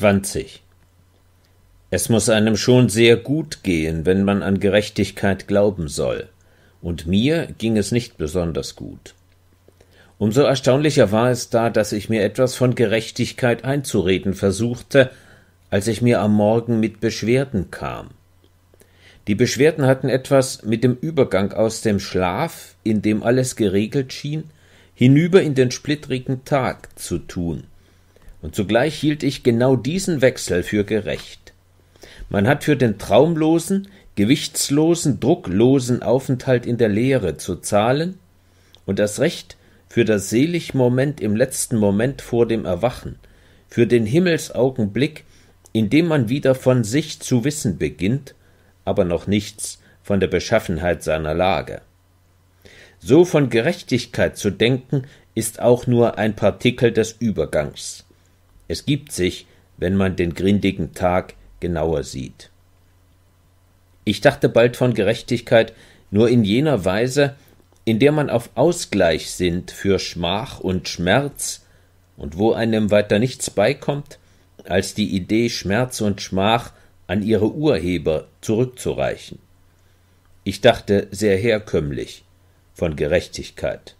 20. Es muss einem schon sehr gut gehen, wenn man an Gerechtigkeit glauben soll, und mir ging es nicht besonders gut. Umso erstaunlicher war es da, dass ich mir etwas von Gerechtigkeit einzureden versuchte, als ich mir am Morgen mit Beschwerden kam. Die Beschwerden hatten etwas mit dem Übergang aus dem Schlaf, in dem alles geregelt schien, hinüber in den splittrigen Tag zu tun und zugleich hielt ich genau diesen Wechsel für gerecht. Man hat für den traumlosen, gewichtslosen, drucklosen Aufenthalt in der Lehre zu zahlen und das Recht für das selig Moment im letzten Moment vor dem Erwachen, für den Himmelsaugenblick, in dem man wieder von sich zu wissen beginnt, aber noch nichts von der Beschaffenheit seiner Lage. So von Gerechtigkeit zu denken, ist auch nur ein Partikel des Übergangs. Es gibt sich, wenn man den grindigen Tag genauer sieht. Ich dachte bald von Gerechtigkeit nur in jener Weise, in der man auf Ausgleich sinnt für Schmach und Schmerz, und wo einem weiter nichts beikommt, als die Idee Schmerz und Schmach an ihre Urheber zurückzureichen. Ich dachte sehr herkömmlich von Gerechtigkeit.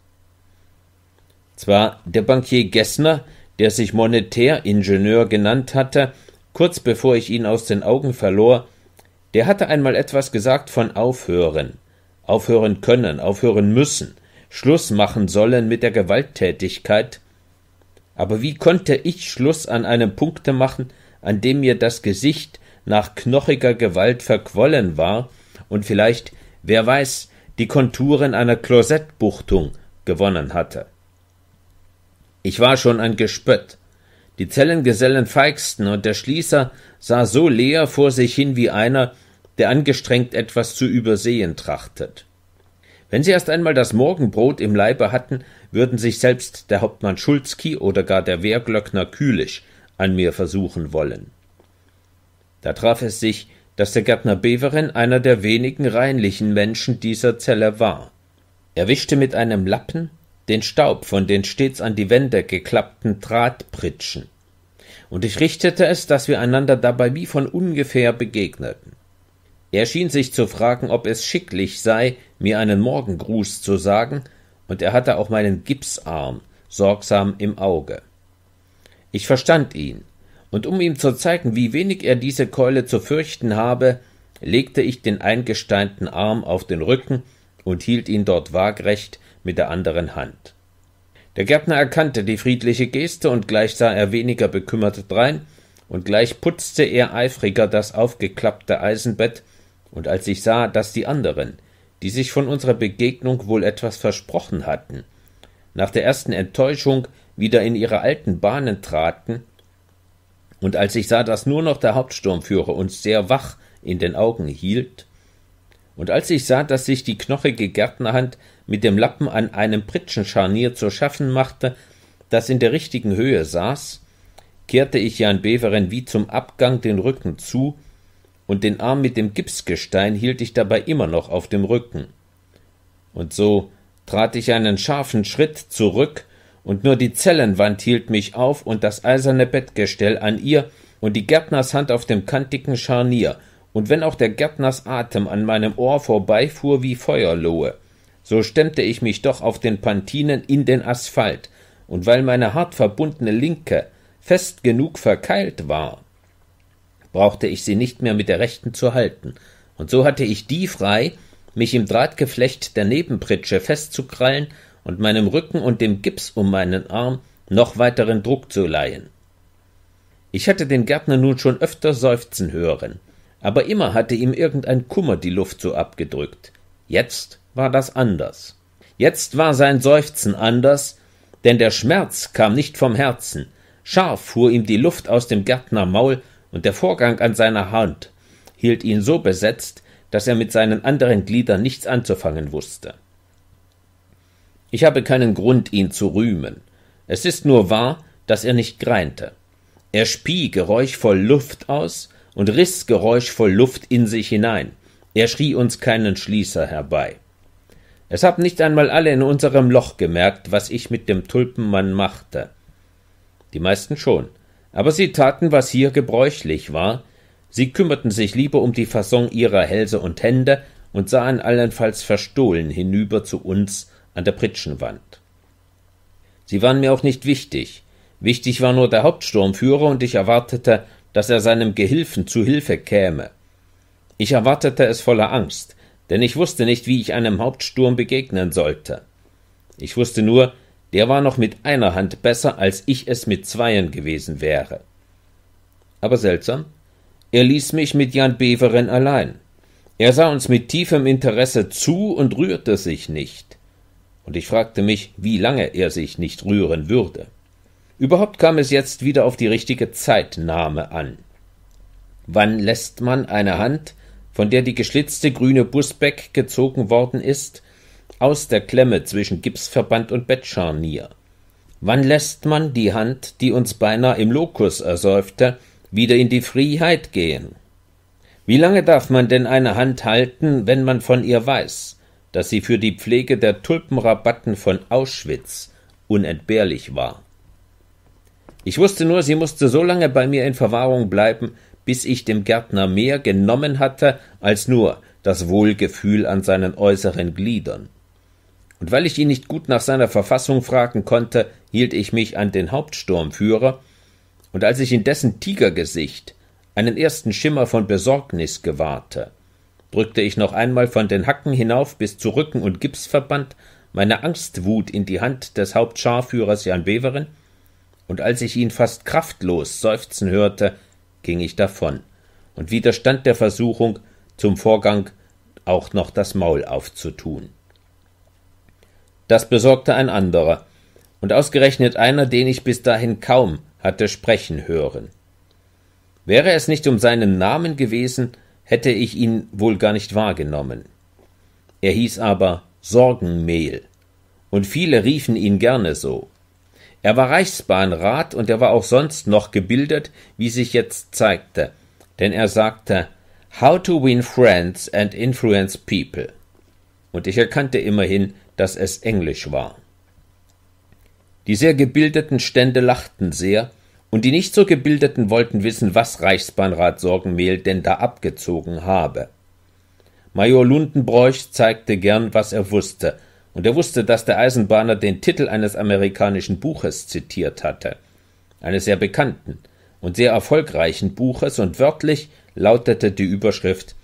Zwar der Bankier Gessner der sich Monetäringenieur genannt hatte, kurz bevor ich ihn aus den Augen verlor, der hatte einmal etwas gesagt von aufhören, aufhören können, aufhören müssen, Schluss machen sollen mit der Gewalttätigkeit. Aber wie konnte ich Schluss an einem Punkte machen, an dem mir das Gesicht nach knochiger Gewalt verquollen war und vielleicht, wer weiß, die Konturen einer Klosettbuchtung gewonnen hatte? Ich war schon ein Gespött. Die Zellengesellen feixten und der Schließer sah so leer vor sich hin wie einer, der angestrengt etwas zu übersehen trachtet. Wenn sie erst einmal das Morgenbrot im Leibe hatten, würden sich selbst der Hauptmann Schulzki oder gar der Wehrglöckner Kühlisch an mir versuchen wollen. Da traf es sich, dass der Gärtner Beveren einer der wenigen reinlichen Menschen dieser Zelle war. Er wischte mit einem Lappen den Staub von den stets an die Wände geklappten Drahtpritschen. Und ich richtete es, dass wir einander dabei wie von ungefähr begegneten. Er schien sich zu fragen, ob es schicklich sei, mir einen Morgengruß zu sagen, und er hatte auch meinen Gipsarm sorgsam im Auge. Ich verstand ihn, und um ihm zu zeigen, wie wenig er diese Keule zu fürchten habe, legte ich den eingesteinten Arm auf den Rücken und hielt ihn dort waagrecht, mit der anderen Hand. Der Gärtner erkannte die friedliche Geste und gleich sah er weniger bekümmert drein, und gleich putzte er eifriger das aufgeklappte Eisenbett, und als ich sah, dass die anderen, die sich von unserer Begegnung wohl etwas versprochen hatten, nach der ersten Enttäuschung wieder in ihre alten Bahnen traten, und als ich sah, dass nur noch der Hauptsturmführer uns sehr wach in den Augen hielt, und als ich sah, dass sich die knochige Gärtnerhand mit dem Lappen an einem Pritschenscharnier zu schaffen machte, das in der richtigen Höhe saß, kehrte ich Jan Beveren wie zum Abgang den Rücken zu, und den Arm mit dem Gipsgestein hielt ich dabei immer noch auf dem Rücken. Und so trat ich einen scharfen Schritt zurück, und nur die Zellenwand hielt mich auf und das eiserne Bettgestell an ihr und die Gärtnershand auf dem kantigen Scharnier, und wenn auch der Gärtners Atem an meinem Ohr vorbeifuhr wie Feuerlohe, so stemmte ich mich doch auf den Pantinen in den Asphalt, und weil meine hart verbundene Linke fest genug verkeilt war, brauchte ich sie nicht mehr mit der rechten zu halten, und so hatte ich die frei, mich im Drahtgeflecht der Nebenpritsche festzukrallen und meinem Rücken und dem Gips um meinen Arm noch weiteren Druck zu leihen. Ich hatte den Gärtner nun schon öfter seufzen hören, aber immer hatte ihm irgendein Kummer die Luft so abgedrückt. Jetzt war das anders. Jetzt war sein Seufzen anders, denn der Schmerz kam nicht vom Herzen. Scharf fuhr ihm die Luft aus dem Gärtnermaul und der Vorgang an seiner Hand hielt ihn so besetzt, dass er mit seinen anderen Gliedern nichts anzufangen wußte. Ich habe keinen Grund, ihn zu rühmen. Es ist nur wahr, daß er nicht greinte. Er spie geräuschvoll Luft aus und riß geräuschvoll Luft in sich hinein. Er schrie uns keinen Schließer herbei. Es haben nicht einmal alle in unserem Loch gemerkt, was ich mit dem Tulpenmann machte. Die meisten schon. Aber sie taten, was hier gebräuchlich war. Sie kümmerten sich lieber um die Fasson ihrer Hälse und Hände und sahen allenfalls verstohlen hinüber zu uns an der Pritschenwand. Sie waren mir auch nicht wichtig. Wichtig war nur der Hauptsturmführer und ich erwartete, dass er seinem Gehilfen zu Hilfe käme. Ich erwartete es voller Angst denn ich wusste nicht, wie ich einem Hauptsturm begegnen sollte. Ich wusste nur, der war noch mit einer Hand besser, als ich es mit zweien gewesen wäre. Aber seltsam, er ließ mich mit Jan Beveren allein. Er sah uns mit tiefem Interesse zu und rührte sich nicht. Und ich fragte mich, wie lange er sich nicht rühren würde. Überhaupt kam es jetzt wieder auf die richtige Zeitnahme an. Wann lässt man eine Hand, von der die geschlitzte grüne Busback gezogen worden ist, aus der Klemme zwischen Gipsverband und Bettscharnier. Wann lässt man die Hand, die uns beinahe im Lokus ersäufte, wieder in die Freiheit gehen? Wie lange darf man denn eine Hand halten, wenn man von ihr weiß, dass sie für die Pflege der Tulpenrabatten von Auschwitz unentbehrlich war? Ich wusste nur, sie musste so lange bei mir in Verwahrung bleiben, bis ich dem Gärtner mehr genommen hatte als nur das Wohlgefühl an seinen äußeren Gliedern. Und weil ich ihn nicht gut nach seiner Verfassung fragen konnte, hielt ich mich an den Hauptsturmführer, und als ich in dessen Tigergesicht einen ersten Schimmer von Besorgnis gewahrte, drückte ich noch einmal von den Hacken hinauf bis zu Rücken und Gipsverband meine Angstwut in die Hand des Hauptscharführers Jan Beveren, und als ich ihn fast kraftlos seufzen hörte, ging ich davon und widerstand der Versuchung, zum Vorgang auch noch das Maul aufzutun. Das besorgte ein anderer, und ausgerechnet einer, den ich bis dahin kaum hatte sprechen hören. Wäre es nicht um seinen Namen gewesen, hätte ich ihn wohl gar nicht wahrgenommen. Er hieß aber Sorgenmehl, und viele riefen ihn gerne so. Er war Reichsbahnrat und er war auch sonst noch gebildet, wie sich jetzt zeigte, denn er sagte How to win friends and influence people. Und ich erkannte immerhin, dass es Englisch war. Die sehr gebildeten Stände lachten sehr, und die nicht so gebildeten wollten wissen, was Reichsbahnrat Sorgenmehl denn da abgezogen habe. Major Lundenbroich zeigte gern, was er wusste, und er wusste, dass der Eisenbahner den Titel eines amerikanischen Buches zitiert hatte, eines sehr bekannten und sehr erfolgreichen Buches, und wörtlich lautete die Überschrift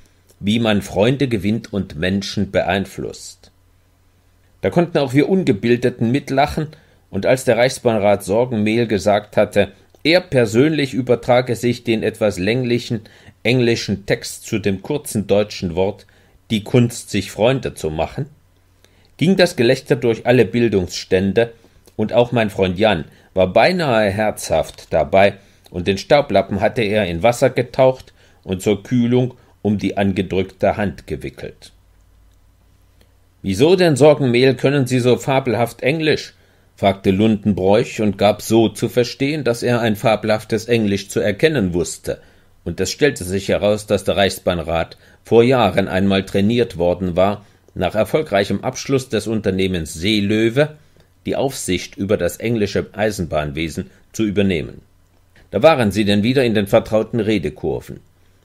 Wie man Freunde gewinnt und Menschen beeinflusst. Da konnten auch wir Ungebildeten mitlachen, und als der Reichsbahnrat Sorgenmehl gesagt hatte, er persönlich übertrage sich den etwas länglichen englischen Text zu dem kurzen deutschen Wort die Kunst, sich Freunde zu machen, ging das Gelächter durch alle Bildungsstände, und auch mein Freund Jan war beinahe herzhaft dabei, und den Staublappen hatte er in Wasser getaucht und zur Kühlung um die angedrückte Hand gewickelt. Wieso denn, Sorgenmehl, können Sie so fabelhaft Englisch? fragte Lundenbräuch und gab so zu verstehen, dass er ein fabelhaftes Englisch zu erkennen wusste, und es stellte sich heraus, dass der Reichsbahnrat vor Jahren einmal trainiert worden war nach erfolgreichem Abschluss des Unternehmens Seelöwe die Aufsicht über das englische Eisenbahnwesen zu übernehmen. Da waren sie denn wieder in den vertrauten Redekurven.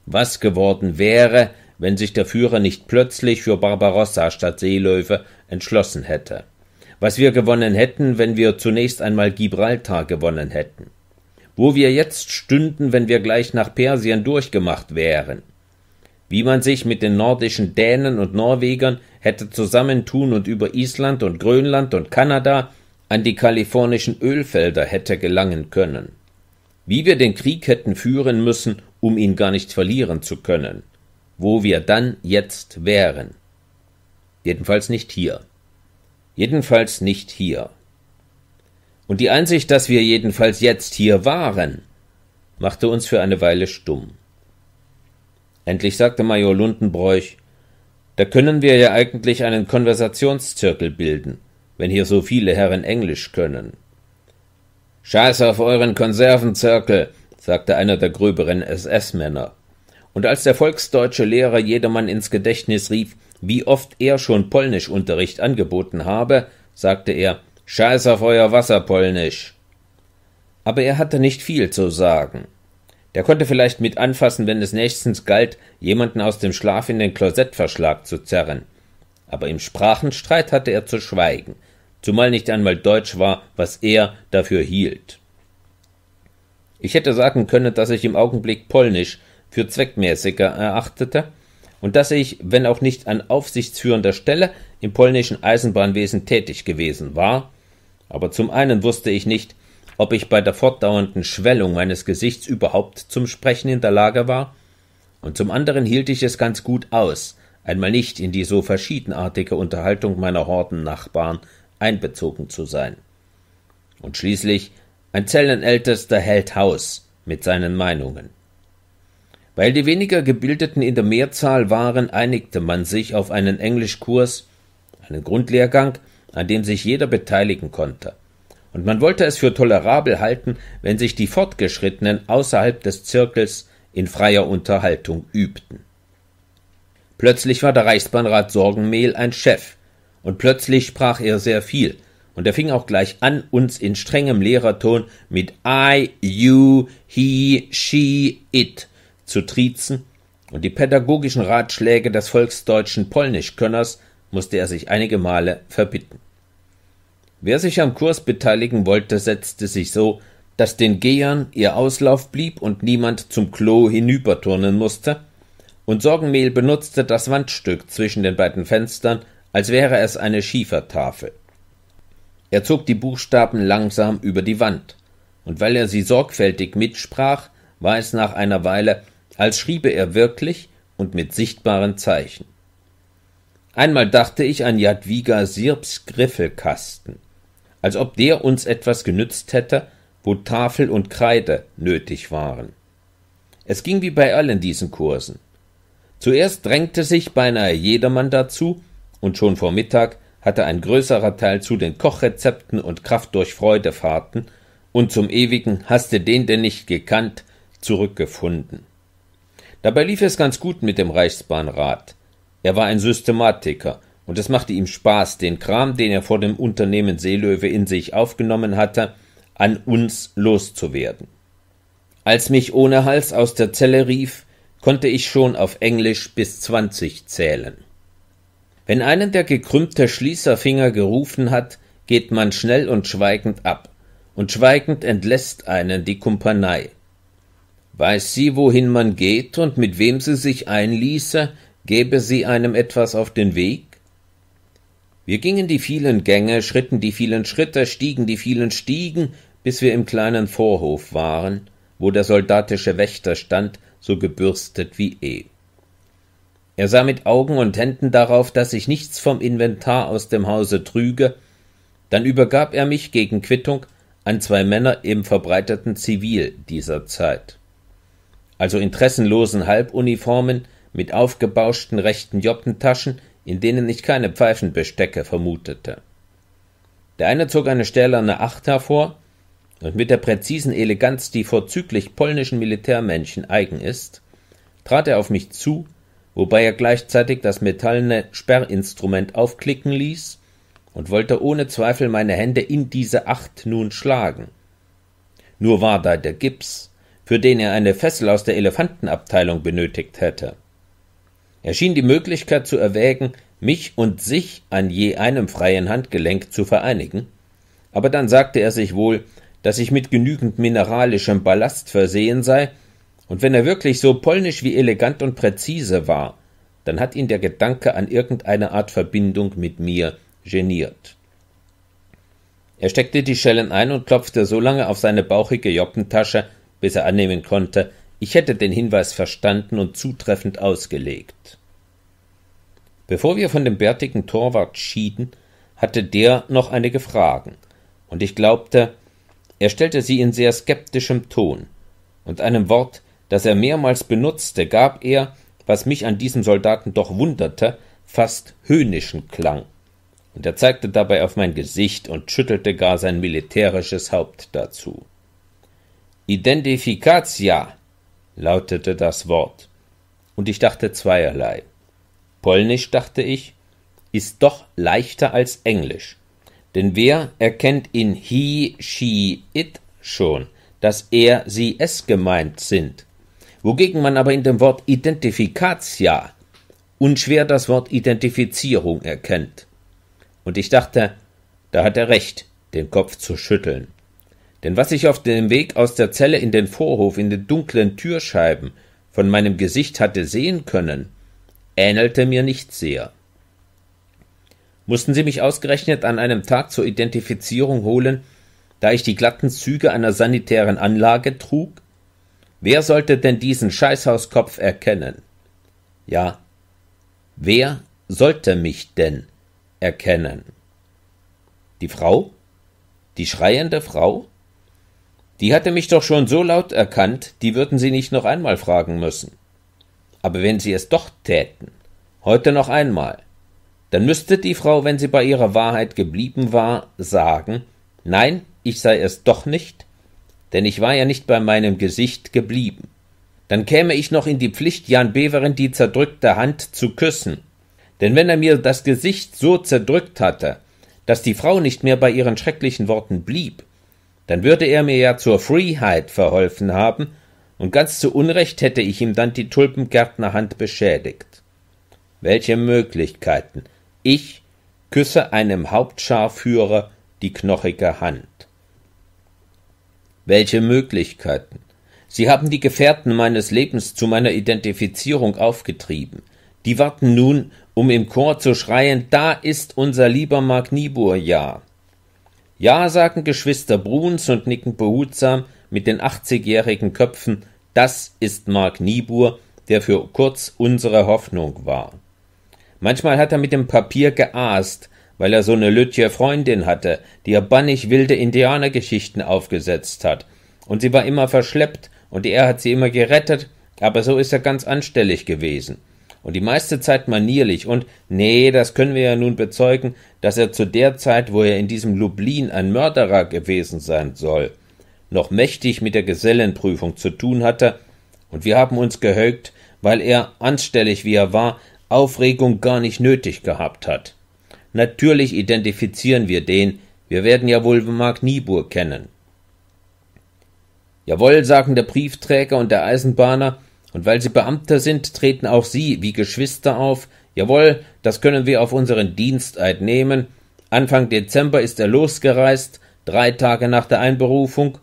Was geworden wäre, wenn sich der Führer nicht plötzlich für Barbarossa statt Seelöwe entschlossen hätte? Was wir gewonnen hätten, wenn wir zunächst einmal Gibraltar gewonnen hätten? Wo wir jetzt stünden, wenn wir gleich nach Persien durchgemacht wären? wie man sich mit den nordischen Dänen und Norwegern hätte zusammentun und über Island und Grönland und Kanada an die kalifornischen Ölfelder hätte gelangen können, wie wir den Krieg hätten führen müssen, um ihn gar nicht verlieren zu können, wo wir dann jetzt wären. Jedenfalls nicht hier. Jedenfalls nicht hier. Und die Einsicht, dass wir jedenfalls jetzt hier waren, machte uns für eine Weile stumm. Endlich sagte Major Lundenbroich Da können wir ja eigentlich einen Konversationszirkel bilden, wenn hier so viele Herren Englisch können. Scheiß auf euren Konservenzirkel, sagte einer der gröberen SS-Männer. Und als der volksdeutsche Lehrer jedermann ins Gedächtnis rief, wie oft er schon Polnischunterricht angeboten habe, sagte er, Scheiß auf euer Wasserpolnisch. Aber er hatte nicht viel zu sagen. Der konnte vielleicht mit anfassen, wenn es nächstens galt, jemanden aus dem Schlaf in den Klosettverschlag zu zerren. Aber im Sprachenstreit hatte er zu schweigen, zumal nicht einmal Deutsch war, was er dafür hielt. Ich hätte sagen können, dass ich im Augenblick Polnisch für zweckmäßiger erachtete und dass ich, wenn auch nicht an aufsichtsführender Stelle, im polnischen Eisenbahnwesen tätig gewesen war, aber zum einen wusste ich nicht, ob ich bei der fortdauernden Schwellung meines Gesichts überhaupt zum Sprechen in der Lage war, und zum anderen hielt ich es ganz gut aus, einmal nicht in die so verschiedenartige Unterhaltung meiner Hordennachbarn einbezogen zu sein. Und schließlich ein Zellenältester hält Haus mit seinen Meinungen. Weil die weniger Gebildeten in der Mehrzahl waren, einigte man sich auf einen Englischkurs, einen Grundlehrgang, an dem sich jeder beteiligen konnte und man wollte es für tolerabel halten, wenn sich die Fortgeschrittenen außerhalb des Zirkels in freier Unterhaltung übten. Plötzlich war der Reichsbahnrat Sorgenmehl ein Chef, und plötzlich sprach er sehr viel, und er fing auch gleich an, uns in strengem Lehrerton mit I, you, he, she, it zu triezen, und die pädagogischen Ratschläge des volksdeutschen Polnischkönners musste er sich einige Male verbitten. Wer sich am Kurs beteiligen wollte, setzte sich so, dass den Gehern ihr Auslauf blieb und niemand zum Klo hinüberturnen musste, und Sorgenmehl benutzte das Wandstück zwischen den beiden Fenstern, als wäre es eine Schiefertafel. Er zog die Buchstaben langsam über die Wand, und weil er sie sorgfältig mitsprach, war es nach einer Weile, als schriebe er wirklich und mit sichtbaren Zeichen. Einmal dachte ich an Jadwiga Sirps Griffelkasten als ob der uns etwas genützt hätte, wo Tafel und Kreide nötig waren. Es ging wie bei allen diesen Kursen. Zuerst drängte sich beinahe jedermann dazu, und schon vor Mittag hatte ein größerer Teil zu den Kochrezepten und Kraft durch Freudefahrten und zum ewigen Haste den, der nicht gekannt, zurückgefunden. Dabei lief es ganz gut mit dem Reichsbahnrat. Er war ein Systematiker und es machte ihm Spaß, den Kram, den er vor dem Unternehmen Seelöwe in sich aufgenommen hatte, an uns loszuwerden. Als mich ohne Hals aus der Zelle rief, konnte ich schon auf Englisch bis zwanzig zählen. Wenn einen der gekrümmte Schließerfinger gerufen hat, geht man schnell und schweigend ab, und schweigend entlässt einen die Kumpanei. Weiß sie, wohin man geht und mit wem sie sich einließe, gäbe sie einem etwas auf den Weg? Wir gingen die vielen Gänge, schritten die vielen Schritte, stiegen die vielen Stiegen, bis wir im kleinen Vorhof waren, wo der soldatische Wächter stand, so gebürstet wie eh. Er sah mit Augen und Händen darauf, dass ich nichts vom Inventar aus dem Hause trüge, dann übergab er mich gegen Quittung an zwei Männer im verbreiteten Zivil dieser Zeit. Also interessenlosen Halbuniformen mit aufgebauschten rechten Joppentaschen, in denen ich keine Pfeifenbestecke vermutete. Der eine zog eine stählerne Acht hervor und mit der präzisen Eleganz, die vorzüglich polnischen Militärmännchen eigen ist, trat er auf mich zu, wobei er gleichzeitig das metallene Sperrinstrument aufklicken ließ und wollte ohne Zweifel meine Hände in diese Acht nun schlagen. Nur war da der Gips, für den er eine Fessel aus der Elefantenabteilung benötigt hätte. Er schien die Möglichkeit zu erwägen, mich und sich an je einem freien Handgelenk zu vereinigen, aber dann sagte er sich wohl, dass ich mit genügend mineralischem Ballast versehen sei, und wenn er wirklich so polnisch wie elegant und präzise war, dann hat ihn der Gedanke an irgendeine Art Verbindung mit mir geniert. Er steckte die Schellen ein und klopfte so lange auf seine bauchige Joppentasche, bis er annehmen konnte, ich hätte den Hinweis verstanden und zutreffend ausgelegt. Bevor wir von dem bärtigen Torwart schieden, hatte der noch einige Fragen, und ich glaubte, er stellte sie in sehr skeptischem Ton, und einem Wort, das er mehrmals benutzte, gab er, was mich an diesem Soldaten doch wunderte, fast höhnischen Klang, und er zeigte dabei auf mein Gesicht und schüttelte gar sein militärisches Haupt dazu. Identificatia, lautete das Wort. Und ich dachte zweierlei. Polnisch, dachte ich, ist doch leichter als Englisch. Denn wer erkennt in he, she, it schon, dass er, sie, es gemeint sind? Wogegen man aber in dem Wort Identifikatia unschwer das Wort Identifizierung erkennt. Und ich dachte, da hat er recht, den Kopf zu schütteln. Denn was ich auf dem Weg aus der Zelle in den Vorhof in den dunklen Türscheiben von meinem Gesicht hatte sehen können, ähnelte mir nicht sehr. Mussten Sie mich ausgerechnet an einem Tag zur Identifizierung holen, da ich die glatten Züge einer sanitären Anlage trug? Wer sollte denn diesen Scheißhauskopf erkennen? Ja, wer sollte mich denn erkennen? Die Frau? Die schreiende Frau? Die hatte mich doch schon so laut erkannt, die würden sie nicht noch einmal fragen müssen. Aber wenn sie es doch täten, heute noch einmal, dann müsste die Frau, wenn sie bei ihrer Wahrheit geblieben war, sagen, nein, ich sei es doch nicht, denn ich war ja nicht bei meinem Gesicht geblieben. Dann käme ich noch in die Pflicht, Jan Beverin die zerdrückte Hand zu küssen. Denn wenn er mir das Gesicht so zerdrückt hatte, dass die Frau nicht mehr bei ihren schrecklichen Worten blieb, dann würde er mir ja zur Freiheit verholfen haben, und ganz zu Unrecht hätte ich ihm dann die Tulpengärtnerhand beschädigt. Welche Möglichkeiten! Ich küsse einem Hauptscharführer die knochige Hand. Welche Möglichkeiten! Sie haben die Gefährten meines Lebens zu meiner Identifizierung aufgetrieben. Die warten nun, um im Chor zu schreien, da ist unser lieber Magnibur, ja. Ja sagen Geschwister Bruns und nicken behutsam mit den 80-jährigen Köpfen. Das ist Mark Niebuhr, der für kurz unsere Hoffnung war. Manchmal hat er mit dem Papier geaßt, weil er so eine Lütje Freundin hatte, die er bannig wilde Indianergeschichten aufgesetzt hat. Und sie war immer verschleppt und er hat sie immer gerettet, aber so ist er ganz anstellig gewesen und die meiste Zeit manierlich und, nee, das können wir ja nun bezeugen, dass er zu der Zeit, wo er in diesem Lublin ein Mörderer gewesen sein soll, noch mächtig mit der Gesellenprüfung zu tun hatte, und wir haben uns gehögt, weil er, anstellig wie er war, Aufregung gar nicht nötig gehabt hat. Natürlich identifizieren wir den, wir werden ja wohl Mark Niebuhr kennen. Jawohl, sagen der Briefträger und der Eisenbahner, und weil sie Beamter sind, treten auch sie wie Geschwister auf. Jawohl, das können wir auf unseren Diensteid nehmen. Anfang Dezember ist er losgereist, drei Tage nach der Einberufung,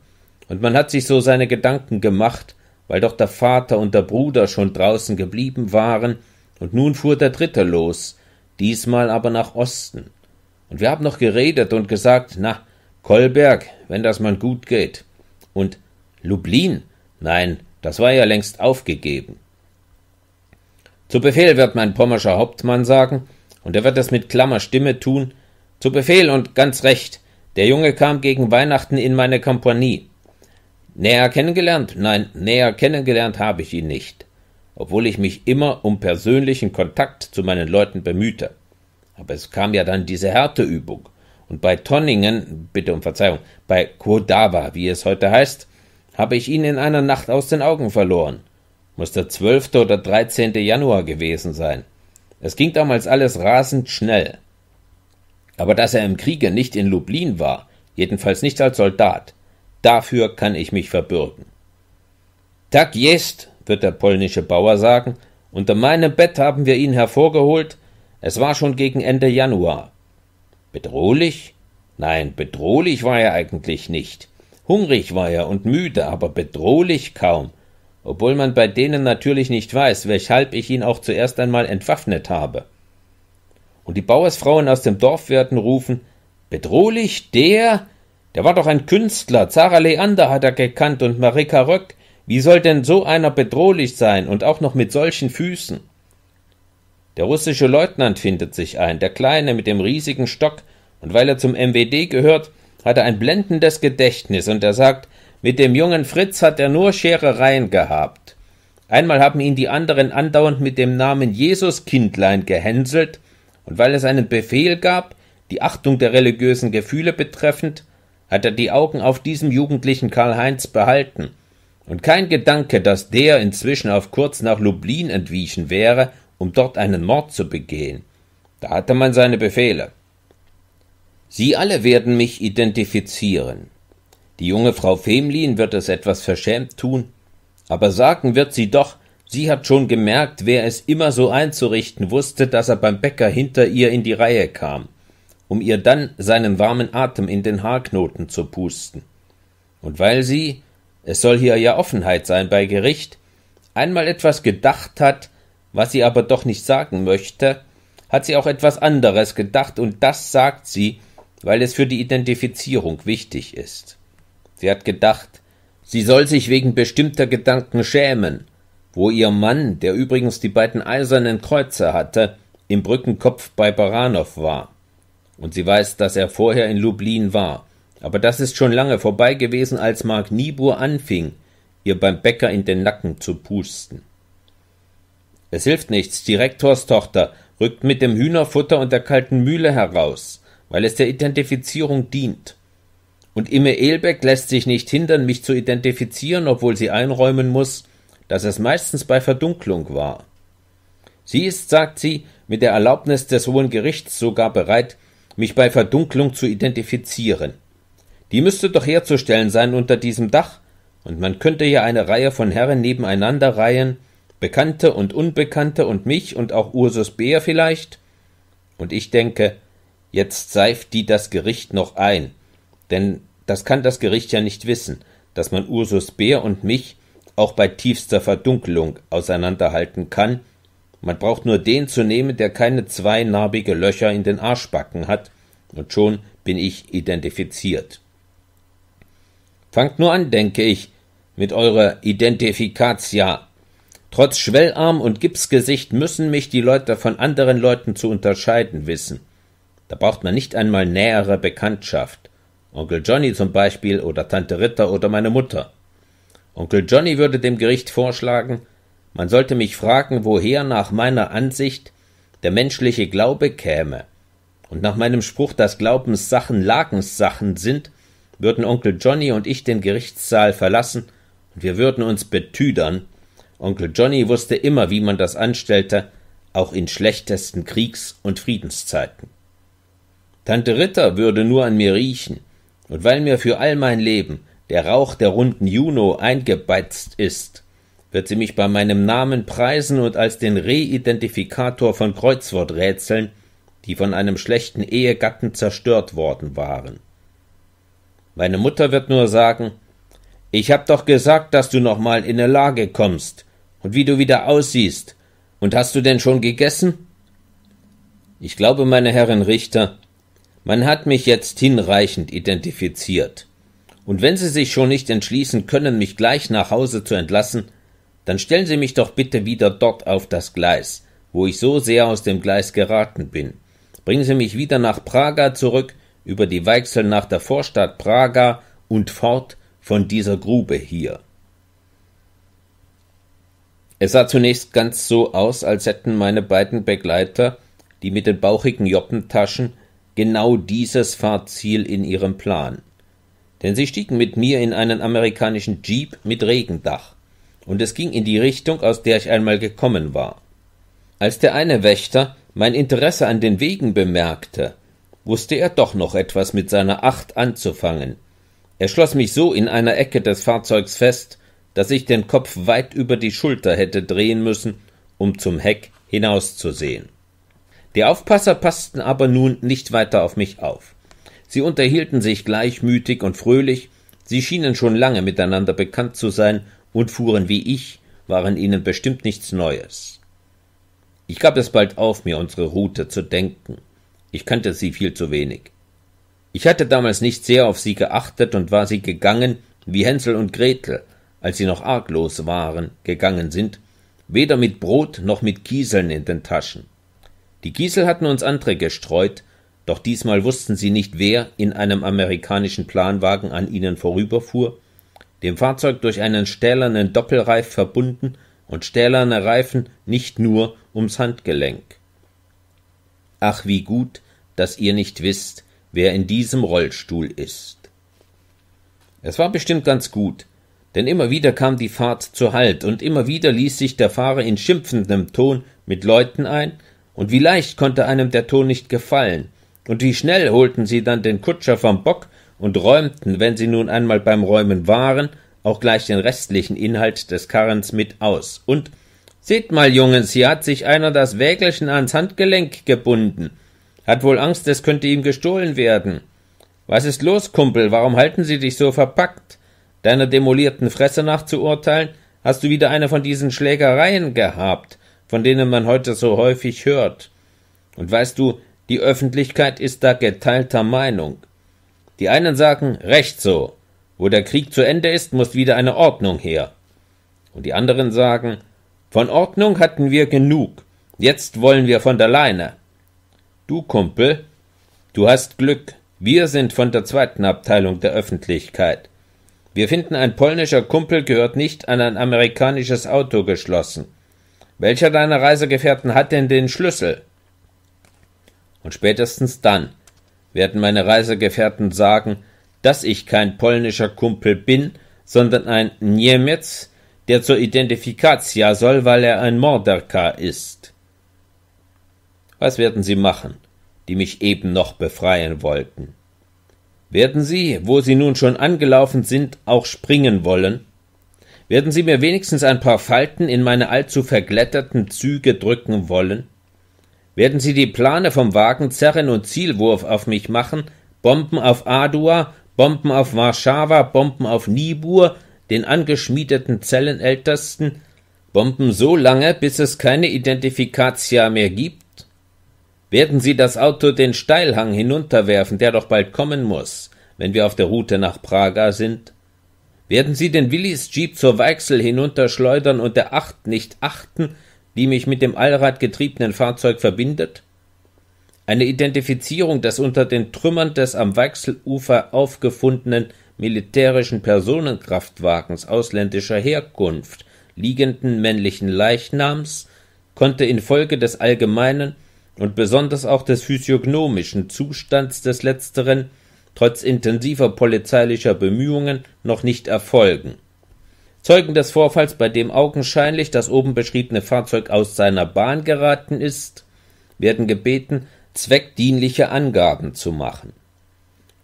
und man hat sich so seine Gedanken gemacht, weil doch der Vater und der Bruder schon draußen geblieben waren, und nun fuhr der Dritte los, diesmal aber nach Osten. Und wir haben noch geredet und gesagt, na, Kolberg, wenn das man gut geht. Und Lublin, nein, das war ja längst aufgegeben. Zu Befehl wird mein pommerscher Hauptmann sagen, und er wird es mit klammer Stimme tun. Zu Befehl und ganz recht. Der Junge kam gegen Weihnachten in meine Kompanie. Näher kennengelernt? Nein, näher kennengelernt habe ich ihn nicht, obwohl ich mich immer um persönlichen Kontakt zu meinen Leuten bemühte. Aber es kam ja dann diese Härteübung. Und bei Tonningen, bitte um Verzeihung, bei Kodava, wie es heute heißt, habe ich ihn in einer Nacht aus den Augen verloren. Muss der 12. oder 13. Januar gewesen sein. Es ging damals alles rasend schnell. Aber dass er im Kriege nicht in Lublin war, jedenfalls nicht als Soldat, dafür kann ich mich verbürgen. Tak jest, wird der polnische Bauer sagen, unter meinem Bett haben wir ihn hervorgeholt, es war schon gegen Ende Januar. Bedrohlich? Nein, bedrohlich war er eigentlich nicht. Hungrig war er und müde, aber bedrohlich kaum, obwohl man bei denen natürlich nicht weiß, weshalb ich ihn auch zuerst einmal entwaffnet habe. Und die Bauersfrauen aus dem Dorf werden rufen Bedrohlich, der? Der war doch ein Künstler, Zara Leander hat er gekannt und Marika Röck. Wie soll denn so einer bedrohlich sein und auch noch mit solchen Füßen? Der russische Leutnant findet sich ein, der Kleine mit dem riesigen Stock, und weil er zum MWD gehört, hat er ein blendendes Gedächtnis, und er sagt, mit dem jungen Fritz hat er nur Scherereien gehabt. Einmal haben ihn die anderen andauernd mit dem Namen Jesuskindlein gehänselt, und weil es einen Befehl gab, die Achtung der religiösen Gefühle betreffend, hat er die Augen auf diesem jugendlichen Karl-Heinz behalten. Und kein Gedanke, dass der inzwischen auf kurz nach Lublin entwichen wäre, um dort einen Mord zu begehen. Da hatte man seine Befehle. Sie alle werden mich identifizieren. Die junge Frau Femlin wird es etwas verschämt tun, aber sagen wird sie doch, sie hat schon gemerkt, wer es immer so einzurichten wusste, dass er beim Bäcker hinter ihr in die Reihe kam, um ihr dann seinen warmen Atem in den Haarknoten zu pusten. Und weil sie, es soll hier ja Offenheit sein bei Gericht, einmal etwas gedacht hat, was sie aber doch nicht sagen möchte, hat sie auch etwas anderes gedacht, und das sagt sie, weil es für die Identifizierung wichtig ist. Sie hat gedacht, sie soll sich wegen bestimmter Gedanken schämen, wo ihr Mann, der übrigens die beiden eisernen Kreuze hatte, im Brückenkopf bei Baranow war. Und sie weiß, dass er vorher in Lublin war. Aber das ist schon lange vorbei gewesen, als Mark Niebuhr anfing, ihr beim Bäcker in den Nacken zu pusten. Es hilft nichts, die Rektorstochter rückt mit dem Hühnerfutter und der kalten Mühle heraus weil es der Identifizierung dient. Und Imme Elbeck lässt sich nicht hindern, mich zu identifizieren, obwohl sie einräumen muss, dass es meistens bei Verdunklung war. Sie ist, sagt sie, mit der Erlaubnis des Hohen Gerichts sogar bereit, mich bei Verdunklung zu identifizieren. Die müsste doch herzustellen sein unter diesem Dach, und man könnte ja eine Reihe von Herren nebeneinander reihen, Bekannte und Unbekannte und mich und auch Ursus Beer vielleicht. Und ich denke, Jetzt seift die das Gericht noch ein, denn das kann das Gericht ja nicht wissen, dass man Ursus Bär und mich auch bei tiefster Verdunkelung auseinanderhalten kann. Man braucht nur den zu nehmen, der keine zwei narbige Löcher in den Arschbacken hat, und schon bin ich identifiziert. Fangt nur an, denke ich, mit eurer Identifikatia. Trotz Schwellarm und Gipsgesicht müssen mich die Leute von anderen Leuten zu unterscheiden wissen. Da braucht man nicht einmal nähere Bekanntschaft. Onkel Johnny zum Beispiel oder Tante Ritter oder meine Mutter. Onkel Johnny würde dem Gericht vorschlagen, man sollte mich fragen, woher nach meiner Ansicht der menschliche Glaube käme. Und nach meinem Spruch, dass Glaubenssachen Lagenssachen sind, würden Onkel Johnny und ich den Gerichtssaal verlassen und wir würden uns betüdern. Onkel Johnny wusste immer, wie man das anstellte, auch in schlechtesten Kriegs- und Friedenszeiten. Tante Ritter würde nur an mir riechen. Und weil mir für all mein Leben der Rauch der runden Juno eingebeizt ist, wird sie mich bei meinem Namen preisen und als den Reidentifikator von Kreuzworträtseln, die von einem schlechten Ehegatten zerstört worden waren. Meine Mutter wird nur sagen, ich hab doch gesagt, dass du noch mal in ne Lage kommst und wie du wieder aussiehst. Und hast du denn schon gegessen? Ich glaube, meine Herren Richter, man hat mich jetzt hinreichend identifiziert. Und wenn Sie sich schon nicht entschließen können, mich gleich nach Hause zu entlassen, dann stellen Sie mich doch bitte wieder dort auf das Gleis, wo ich so sehr aus dem Gleis geraten bin. Bringen Sie mich wieder nach Praga zurück, über die Weichsel nach der Vorstadt Praga und fort von dieser Grube hier. Es sah zunächst ganz so aus, als hätten meine beiden Begleiter, die mit den bauchigen Joppentaschen genau dieses Fahrziel in ihrem Plan. Denn sie stiegen mit mir in einen amerikanischen Jeep mit Regendach, und es ging in die Richtung, aus der ich einmal gekommen war. Als der eine Wächter mein Interesse an den Wegen bemerkte, wusste er doch noch etwas mit seiner Acht anzufangen. Er schloss mich so in einer Ecke des Fahrzeugs fest, dass ich den Kopf weit über die Schulter hätte drehen müssen, um zum Heck hinauszusehen. Die Aufpasser passten aber nun nicht weiter auf mich auf. Sie unterhielten sich gleichmütig und fröhlich, sie schienen schon lange miteinander bekannt zu sein und fuhren wie ich, waren ihnen bestimmt nichts Neues. Ich gab es bald auf, mir unsere Route zu denken. Ich kannte sie viel zu wenig. Ich hatte damals nicht sehr auf sie geachtet und war sie gegangen, wie Hänsel und Gretel, als sie noch arglos waren, gegangen sind, weder mit Brot noch mit Kieseln in den Taschen. Die Giesel hatten uns andere gestreut, doch diesmal wussten sie nicht, wer in einem amerikanischen Planwagen an ihnen vorüberfuhr, dem Fahrzeug durch einen stählernen Doppelreif verbunden und stählerne Reifen nicht nur ums Handgelenk. Ach, wie gut, dass ihr nicht wisst, wer in diesem Rollstuhl ist. Es war bestimmt ganz gut, denn immer wieder kam die Fahrt zu Halt und immer wieder ließ sich der Fahrer in schimpfendem Ton mit Leuten ein, und wie leicht konnte einem der Ton nicht gefallen, und wie schnell holten sie dann den Kutscher vom Bock und räumten, wenn sie nun einmal beim Räumen waren, auch gleich den restlichen Inhalt des Karrens mit aus. Und seht mal, Jungens, hier hat sich einer das Wägelchen ans Handgelenk gebunden. Hat wohl Angst, es könnte ihm gestohlen werden. Was ist los, Kumpel? Warum halten Sie dich so verpackt? Deiner demolierten Fresse nach zu urteilen, hast du wieder eine von diesen Schlägereien gehabt von denen man heute so häufig hört. Und weißt du, die Öffentlichkeit ist da geteilter Meinung. Die einen sagen, recht so. Wo der Krieg zu Ende ist, muss wieder eine Ordnung her. Und die anderen sagen, von Ordnung hatten wir genug. Jetzt wollen wir von der Leine. Du, Kumpel, du hast Glück. Wir sind von der zweiten Abteilung der Öffentlichkeit. Wir finden, ein polnischer Kumpel gehört nicht an ein amerikanisches Auto geschlossen. Welcher deiner Reisegefährten hat denn den Schlüssel? Und spätestens dann werden meine Reisegefährten sagen, dass ich kein polnischer Kumpel bin, sondern ein Niemiec, der zur Identifikatia soll, weil er ein Morderka ist. Was werden sie machen, die mich eben noch befreien wollten? Werden sie, wo sie nun schon angelaufen sind, auch springen wollen? Werden Sie mir wenigstens ein paar Falten in meine allzu verglätterten Züge drücken wollen? Werden Sie die Plane vom Wagen zerren und Zielwurf auf mich machen? Bomben auf Adua, Bomben auf Warschawa, Bomben auf Nibur, den angeschmiedeten Zellenältesten, Bomben so lange, bis es keine Identifikatia mehr gibt? Werden Sie das Auto den Steilhang hinunterwerfen, der doch bald kommen muß, wenn wir auf der Route nach Praga sind? Werden Sie den Willis Jeep zur Weichsel hinunterschleudern und der Acht nicht achten, die mich mit dem allradgetriebenen Fahrzeug verbindet? Eine Identifizierung des unter den Trümmern des am Weichselufer aufgefundenen militärischen Personenkraftwagens ausländischer Herkunft liegenden männlichen Leichnams konnte infolge des allgemeinen und besonders auch des physiognomischen Zustands des letzteren trotz intensiver polizeilicher Bemühungen noch nicht erfolgen. Zeugen des Vorfalls, bei dem augenscheinlich das oben beschriebene Fahrzeug aus seiner Bahn geraten ist, werden gebeten, zweckdienliche Angaben zu machen.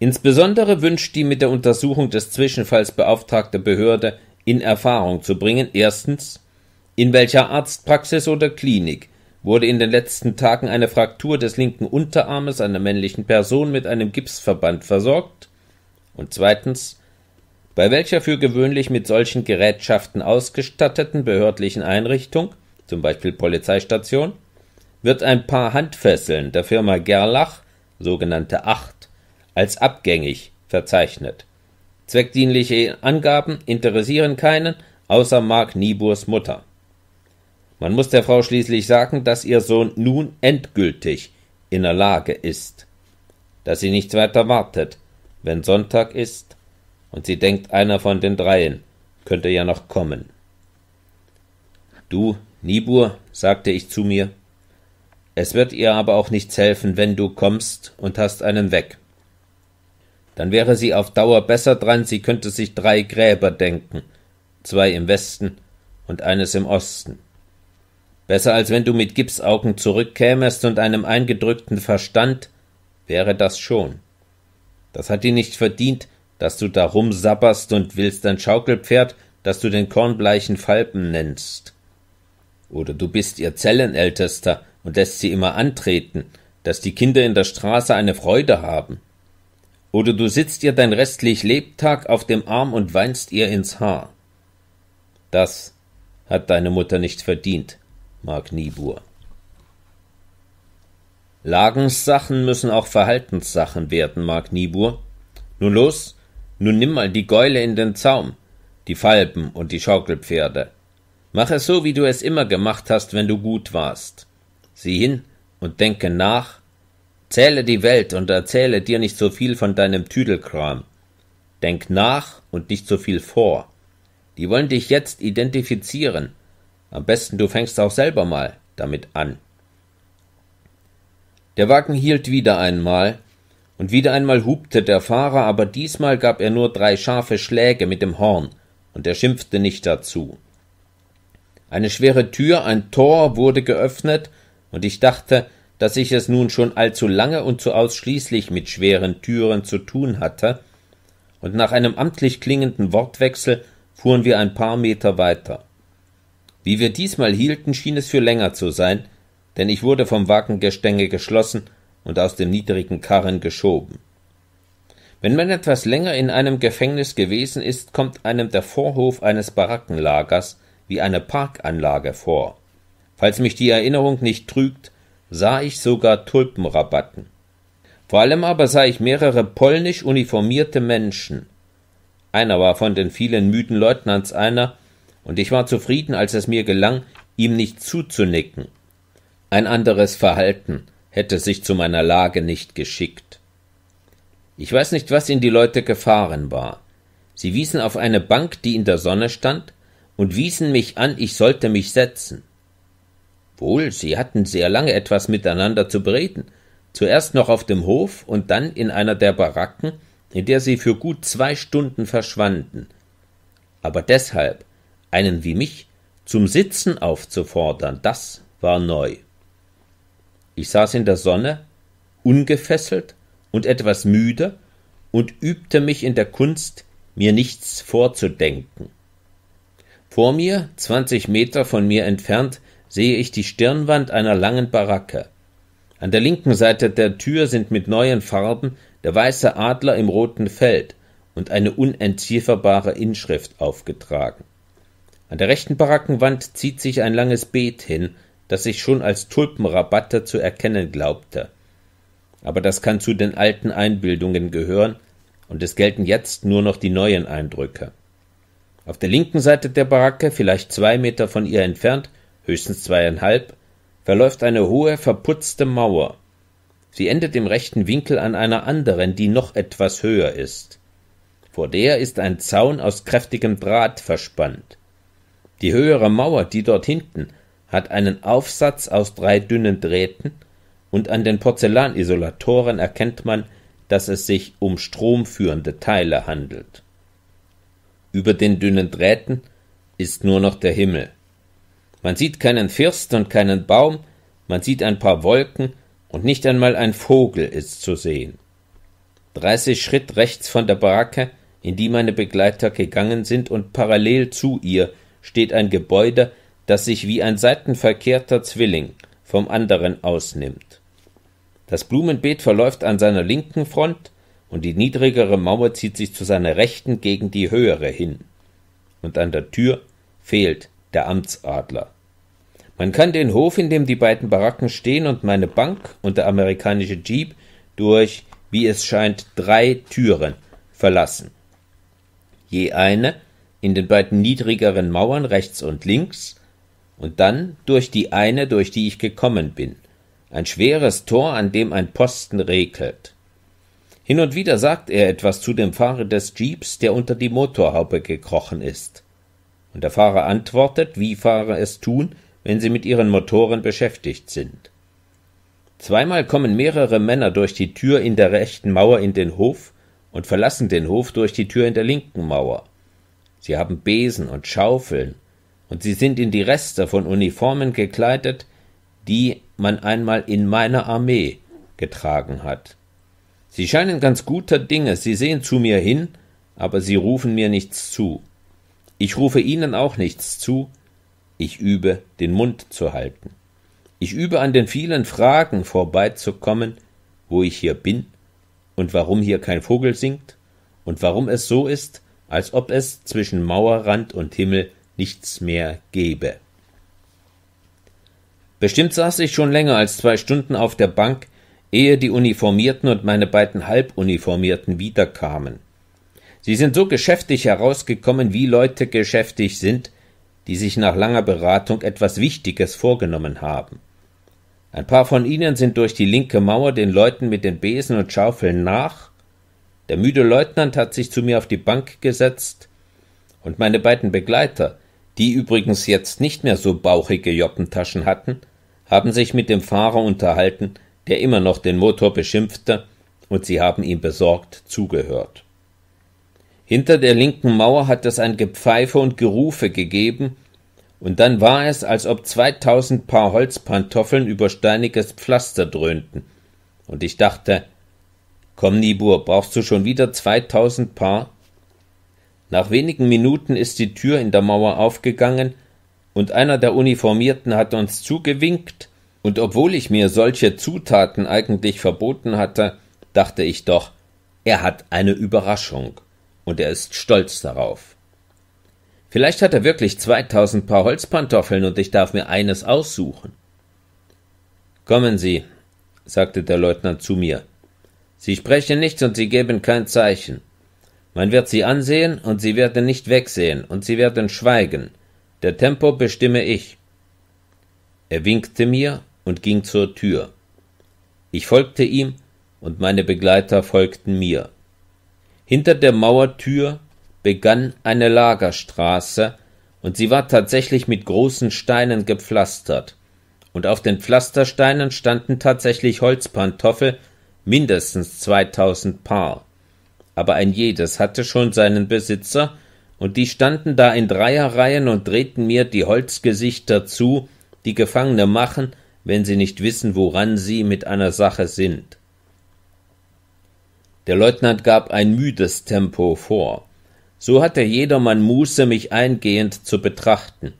Insbesondere wünscht die mit der Untersuchung des Zwischenfalls beauftragte Behörde in Erfahrung zu bringen, erstens, in welcher Arztpraxis oder Klinik wurde in den letzten Tagen eine Fraktur des linken Unterarmes einer männlichen Person mit einem Gipsverband versorgt und zweitens, bei welcher für gewöhnlich mit solchen Gerätschaften ausgestatteten behördlichen Einrichtung, zum Beispiel Polizeistation, wird ein paar Handfesseln der Firma Gerlach, sogenannte Acht, als abgängig verzeichnet. Zweckdienliche Angaben interessieren keinen, außer Mark Niebuhrs Mutter. Man muss der Frau schließlich sagen, dass ihr Sohn nun endgültig in der Lage ist, dass sie nichts weiter wartet, wenn Sonntag ist und sie denkt, einer von den dreien könnte ja noch kommen. Du, Nibur, sagte ich zu mir, es wird ihr aber auch nichts helfen, wenn du kommst und hast einen weg. Dann wäre sie auf Dauer besser dran, sie könnte sich drei Gräber denken, zwei im Westen und eines im Osten. Besser als wenn du mit Gipsaugen zurückkämest und einem eingedrückten Verstand wäre das schon. Das hat dir nicht verdient, dass du da rumsapperst und willst ein Schaukelpferd, das du den kornbleichen Falpen nennst. Oder du bist ihr Zellenältester und lässt sie immer antreten, dass die Kinder in der Straße eine Freude haben. Oder du sitzt ihr dein restlich Lebtag auf dem Arm und weinst ihr ins Haar. Das hat deine Mutter nicht verdient. Mark Niebuhr. Lagenssachen müssen auch Verhaltenssachen werden, Mark Niebuhr. Nun los, nun nimm mal die Gäule in den Zaum, die Falben und die Schaukelpferde. Mach es so, wie du es immer gemacht hast, wenn du gut warst. Sieh hin und denke nach. Zähle die Welt und erzähle dir nicht so viel von deinem Tüdelkram. Denk nach und nicht so viel vor. Die wollen dich jetzt identifizieren. Am besten du fängst auch selber mal damit an. Der Wagen hielt wieder einmal, und wieder einmal hubte der Fahrer, aber diesmal gab er nur drei scharfe Schläge mit dem Horn, und er schimpfte nicht dazu. Eine schwere Tür, ein Tor wurde geöffnet, und ich dachte, dass ich es nun schon allzu lange und zu ausschließlich mit schweren Türen zu tun hatte, und nach einem amtlich klingenden Wortwechsel fuhren wir ein paar Meter weiter. Wie wir diesmal hielten, schien es für länger zu sein, denn ich wurde vom Wagengestänge geschlossen und aus dem niedrigen Karren geschoben. Wenn man etwas länger in einem Gefängnis gewesen ist, kommt einem der Vorhof eines Barackenlagers wie eine Parkanlage vor. Falls mich die Erinnerung nicht trügt, sah ich sogar Tulpenrabatten. Vor allem aber sah ich mehrere polnisch uniformierte Menschen. Einer war von den vielen müden Leutnants einer, und ich war zufrieden, als es mir gelang, ihm nicht zuzunicken. Ein anderes Verhalten hätte sich zu meiner Lage nicht geschickt. Ich weiß nicht, was in die Leute gefahren war. Sie wiesen auf eine Bank, die in der Sonne stand, und wiesen mich an, ich sollte mich setzen. Wohl, sie hatten sehr lange etwas miteinander zu bereden, zuerst noch auf dem Hof und dann in einer der Baracken, in der sie für gut zwei Stunden verschwanden. Aber deshalb, einen wie mich zum Sitzen aufzufordern, das war neu. Ich saß in der Sonne, ungefesselt und etwas müde, und übte mich in der Kunst, mir nichts vorzudenken. Vor mir, zwanzig Meter von mir entfernt, sehe ich die Stirnwand einer langen Baracke. An der linken Seite der Tür sind mit neuen Farben der weiße Adler im roten Feld und eine unentzifferbare Inschrift aufgetragen. An der rechten Barackenwand zieht sich ein langes Beet hin, das ich schon als Tulpenrabatte zu erkennen glaubte. Aber das kann zu den alten Einbildungen gehören, und es gelten jetzt nur noch die neuen Eindrücke. Auf der linken Seite der Baracke, vielleicht zwei Meter von ihr entfernt, höchstens zweieinhalb, verläuft eine hohe, verputzte Mauer. Sie endet im rechten Winkel an einer anderen, die noch etwas höher ist. Vor der ist ein Zaun aus kräftigem Draht verspannt. Die höhere Mauer, die dort hinten, hat einen Aufsatz aus drei dünnen Drähten, und an den Porzellanisolatoren erkennt man, dass es sich um stromführende Teile handelt. Über den dünnen Drähten ist nur noch der Himmel. Man sieht keinen First und keinen Baum, man sieht ein paar Wolken und nicht einmal ein Vogel ist zu sehen. Dreißig Schritt rechts von der Baracke, in die meine Begleiter gegangen sind und parallel zu ihr, steht ein Gebäude, das sich wie ein seitenverkehrter Zwilling vom anderen ausnimmt. Das Blumenbeet verläuft an seiner linken Front und die niedrigere Mauer zieht sich zu seiner rechten gegen die höhere hin. Und an der Tür fehlt der Amtsadler. Man kann den Hof, in dem die beiden Baracken stehen und meine Bank und der amerikanische Jeep durch, wie es scheint, drei Türen verlassen. Je eine in den beiden niedrigeren Mauern rechts und links, und dann durch die eine, durch die ich gekommen bin, ein schweres Tor, an dem ein Posten regelt. Hin und wieder sagt er etwas zu dem Fahrer des Jeeps, der unter die Motorhaube gekrochen ist. Und der Fahrer antwortet, wie Fahrer es tun, wenn sie mit ihren Motoren beschäftigt sind. Zweimal kommen mehrere Männer durch die Tür in der rechten Mauer in den Hof und verlassen den Hof durch die Tür in der linken Mauer sie haben Besen und Schaufeln, und sie sind in die Reste von Uniformen gekleidet, die man einmal in meiner Armee getragen hat. Sie scheinen ganz guter Dinge, sie sehen zu mir hin, aber sie rufen mir nichts zu. Ich rufe ihnen auch nichts zu, ich übe, den Mund zu halten. Ich übe an den vielen Fragen vorbeizukommen, wo ich hier bin und warum hier kein Vogel singt und warum es so ist, als ob es zwischen Mauerrand und Himmel nichts mehr gäbe. Bestimmt saß ich schon länger als zwei Stunden auf der Bank, ehe die Uniformierten und meine beiden Halbuniformierten wiederkamen. Sie sind so geschäftig herausgekommen, wie Leute geschäftig sind, die sich nach langer Beratung etwas Wichtiges vorgenommen haben. Ein paar von ihnen sind durch die linke Mauer den Leuten mit den Besen und Schaufeln nach, der müde Leutnant hat sich zu mir auf die Bank gesetzt, und meine beiden Begleiter, die übrigens jetzt nicht mehr so bauchige Joppentaschen hatten, haben sich mit dem Fahrer unterhalten, der immer noch den Motor beschimpfte, und sie haben ihm besorgt zugehört. Hinter der linken Mauer hat es ein Gepfeife und Gerufe gegeben, und dann war es, als ob zweitausend Paar Holzpantoffeln über steiniges Pflaster dröhnten, und ich dachte, Komm, Nibur, brauchst du schon wieder zweitausend Paar? Nach wenigen Minuten ist die Tür in der Mauer aufgegangen, und einer der Uniformierten hat uns zugewinkt, und obwohl ich mir solche Zutaten eigentlich verboten hatte, dachte ich doch, er hat eine Überraschung, und er ist stolz darauf. Vielleicht hat er wirklich zweitausend Paar Holzpantoffeln, und ich darf mir eines aussuchen. Kommen Sie, sagte der Leutnant zu mir, Sie sprechen nichts und sie geben kein Zeichen. Man wird sie ansehen und sie werden nicht wegsehen und sie werden schweigen. Der Tempo bestimme ich. Er winkte mir und ging zur Tür. Ich folgte ihm und meine Begleiter folgten mir. Hinter der Mauertür begann eine Lagerstraße und sie war tatsächlich mit großen Steinen gepflastert. Und auf den Pflastersteinen standen tatsächlich Holzpantoffel mindestens zweitausend Paar. Aber ein jedes hatte schon seinen Besitzer, und die standen da in Dreierreihen und drehten mir die Holzgesichter zu, die Gefangene machen, wenn sie nicht wissen, woran sie mit einer Sache sind. Der Leutnant gab ein müdes Tempo vor. So hatte jedermann Muße, mich eingehend zu betrachten.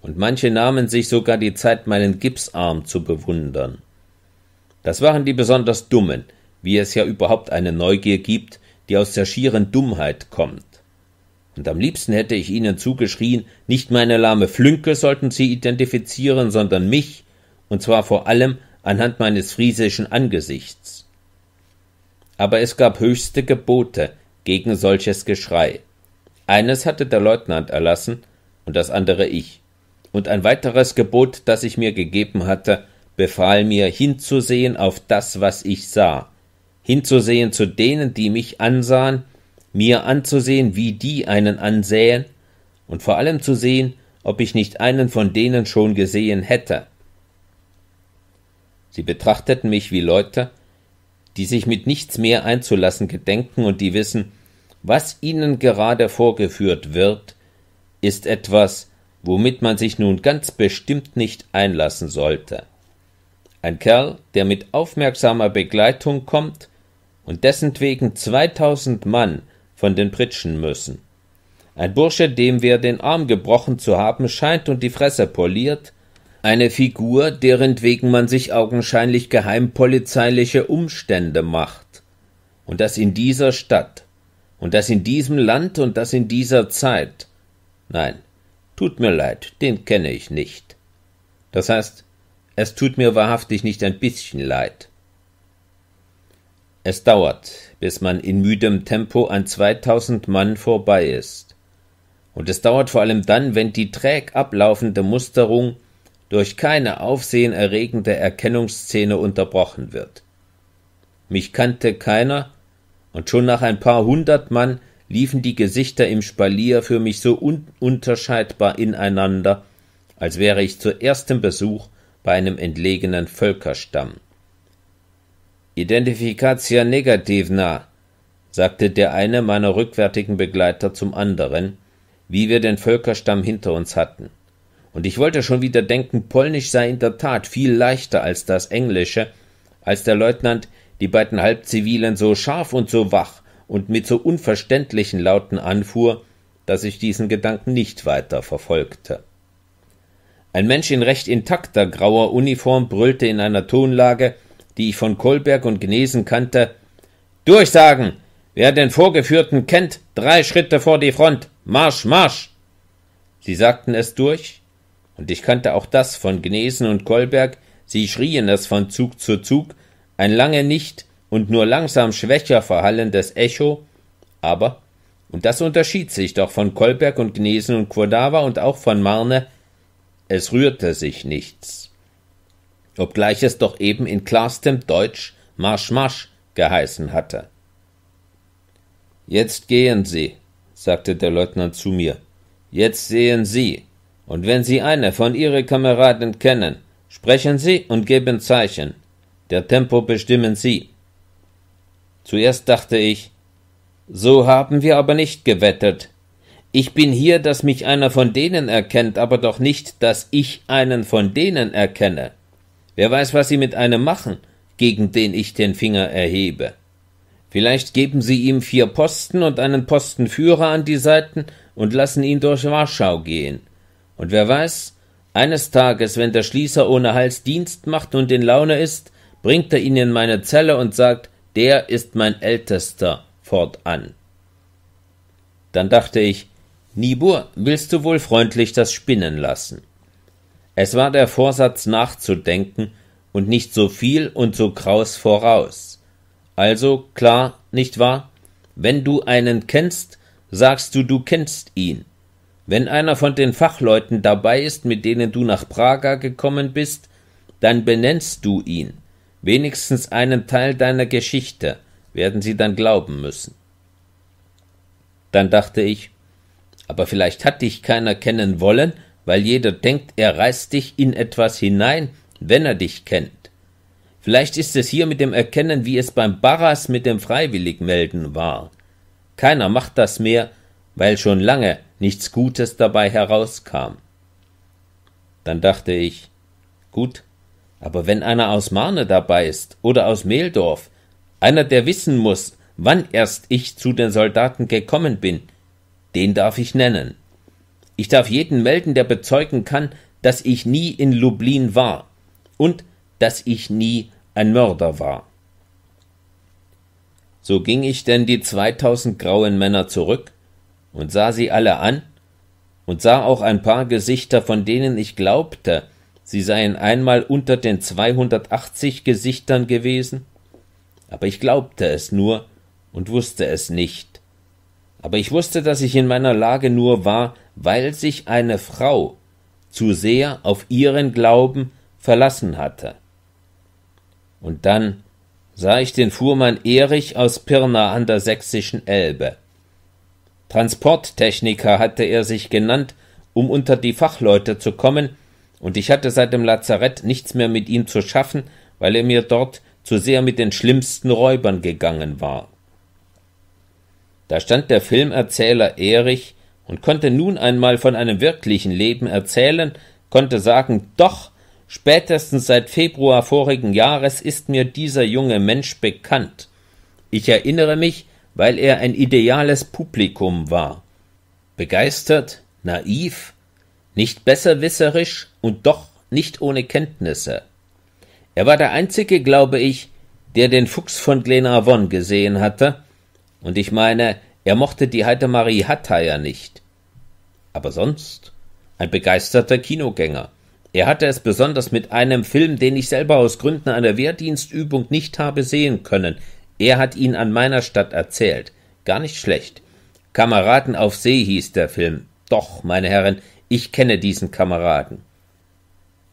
Und manche nahmen sich sogar die Zeit, meinen Gipsarm zu bewundern. Das waren die besonders Dummen, wie es ja überhaupt eine Neugier gibt, die aus der schieren Dummheit kommt. Und am liebsten hätte ich ihnen zugeschrien, nicht meine lahme Flünke sollten sie identifizieren, sondern mich, und zwar vor allem anhand meines friesischen Angesichts. Aber es gab höchste Gebote gegen solches Geschrei. Eines hatte der Leutnant erlassen und das andere ich, und ein weiteres Gebot, das ich mir gegeben hatte, befahl mir, hinzusehen auf das, was ich sah, hinzusehen zu denen, die mich ansahen, mir anzusehen, wie die einen ansähen, und vor allem zu sehen, ob ich nicht einen von denen schon gesehen hätte. Sie betrachteten mich wie Leute, die sich mit nichts mehr einzulassen gedenken und die wissen, was ihnen gerade vorgeführt wird, ist etwas, womit man sich nun ganz bestimmt nicht einlassen sollte. Ein Kerl, der mit aufmerksamer Begleitung kommt und dessentwegen zweitausend Mann von den Pritschen müssen. Ein Bursche, dem wir den Arm gebrochen zu haben scheint und die Fresse poliert, eine Figur, derentwegen man sich augenscheinlich geheimpolizeiliche Umstände macht. Und das in dieser Stadt. Und das in diesem Land und das in dieser Zeit. Nein, tut mir leid, den kenne ich nicht. Das heißt, es tut mir wahrhaftig nicht ein bisschen leid. Es dauert, bis man in müdem Tempo an 2000 Mann vorbei ist. Und es dauert vor allem dann, wenn die träg ablaufende Musterung durch keine aufsehenerregende Erkennungsszene unterbrochen wird. Mich kannte keiner, und schon nach ein paar hundert Mann liefen die Gesichter im Spalier für mich so ununterscheidbar ineinander, als wäre ich zu erstem Besuch bei einem entlegenen Völkerstamm. Identificatia negativna, sagte der eine meiner rückwärtigen Begleiter zum anderen, wie wir den Völkerstamm hinter uns hatten. Und ich wollte schon wieder denken, Polnisch sei in der Tat viel leichter als das Englische, als der Leutnant die beiden Halbzivilen so scharf und so wach und mit so unverständlichen Lauten anfuhr, dass ich diesen Gedanken nicht weiter verfolgte. Ein Mensch in recht intakter grauer Uniform brüllte in einer Tonlage, die ich von Kolberg und Gnesen kannte Durchsagen. Wer den Vorgeführten kennt, drei Schritte vor die Front. Marsch, Marsch. Sie sagten es durch, und ich kannte auch das von Gnesen und Kolberg, sie schrien es von Zug zu Zug, ein lange nicht und nur langsam schwächer verhallendes Echo, aber, und das unterschied sich doch von Kolberg und Gnesen und Quodava und auch von Marne, es rührte sich nichts. Obgleich es doch eben in klarstem Deutsch Marsch Marsch geheißen hatte. Jetzt gehen Sie, sagte der Leutnant zu mir. Jetzt sehen Sie. Und wenn Sie eine von Ihren Kameraden kennen, sprechen Sie und geben Zeichen. Der Tempo bestimmen Sie. Zuerst dachte ich, so haben wir aber nicht gewettet, ich bin hier, dass mich einer von denen erkennt, aber doch nicht, dass ich einen von denen erkenne. Wer weiß, was sie mit einem machen, gegen den ich den Finger erhebe. Vielleicht geben sie ihm vier Posten und einen Postenführer an die Seiten und lassen ihn durch Warschau gehen. Und wer weiß, eines Tages, wenn der Schließer ohne Hals Dienst macht und in Laune ist, bringt er ihn in meine Zelle und sagt, der ist mein Ältester fortan. Dann dachte ich, Nibur, willst du wohl freundlich das Spinnen lassen? Es war der Vorsatz nachzudenken und nicht so viel und so kraus voraus. Also klar, nicht wahr? Wenn du einen kennst, sagst du, du kennst ihn. Wenn einer von den Fachleuten dabei ist, mit denen du nach Praga gekommen bist, dann benennst du ihn. Wenigstens einen Teil deiner Geschichte werden sie dann glauben müssen. Dann dachte ich, aber vielleicht hat dich keiner kennen wollen, weil jeder denkt, er reißt dich in etwas hinein, wenn er dich kennt. Vielleicht ist es hier mit dem Erkennen, wie es beim Barras mit dem Freiwilligmelden war. Keiner macht das mehr, weil schon lange nichts Gutes dabei herauskam. Dann dachte ich, gut, aber wenn einer aus Marne dabei ist oder aus Mehldorf, einer, der wissen muss, wann erst ich zu den Soldaten gekommen bin, den darf ich nennen. Ich darf jeden melden, der bezeugen kann, dass ich nie in Lublin war und dass ich nie ein Mörder war. So ging ich denn die zweitausend grauen Männer zurück und sah sie alle an und sah auch ein paar Gesichter, von denen ich glaubte, sie seien einmal unter den 280 Gesichtern gewesen, aber ich glaubte es nur und wusste es nicht aber ich wusste, dass ich in meiner Lage nur war, weil sich eine Frau zu sehr auf ihren Glauben verlassen hatte. Und dann sah ich den Fuhrmann Erich aus Pirna an der sächsischen Elbe. Transporttechniker hatte er sich genannt, um unter die Fachleute zu kommen, und ich hatte seit dem Lazarett nichts mehr mit ihm zu schaffen, weil er mir dort zu sehr mit den schlimmsten Räubern gegangen war. Da stand der Filmerzähler Erich und konnte nun einmal von einem wirklichen Leben erzählen, konnte sagen, doch, spätestens seit Februar vorigen Jahres ist mir dieser junge Mensch bekannt. Ich erinnere mich, weil er ein ideales Publikum war. Begeistert, naiv, nicht besserwisserisch und doch nicht ohne Kenntnisse. Er war der einzige, glaube ich, der den Fuchs von Glenarvon gesehen hatte und ich meine, er mochte die Heidemarie Hatteier nicht. Aber sonst ein begeisterter Kinogänger. Er hatte es besonders mit einem Film, den ich selber aus Gründen einer Wehrdienstübung nicht habe sehen können. Er hat ihn an meiner Stadt erzählt. Gar nicht schlecht. Kameraden auf See hieß der Film. Doch, meine Herren, ich kenne diesen Kameraden.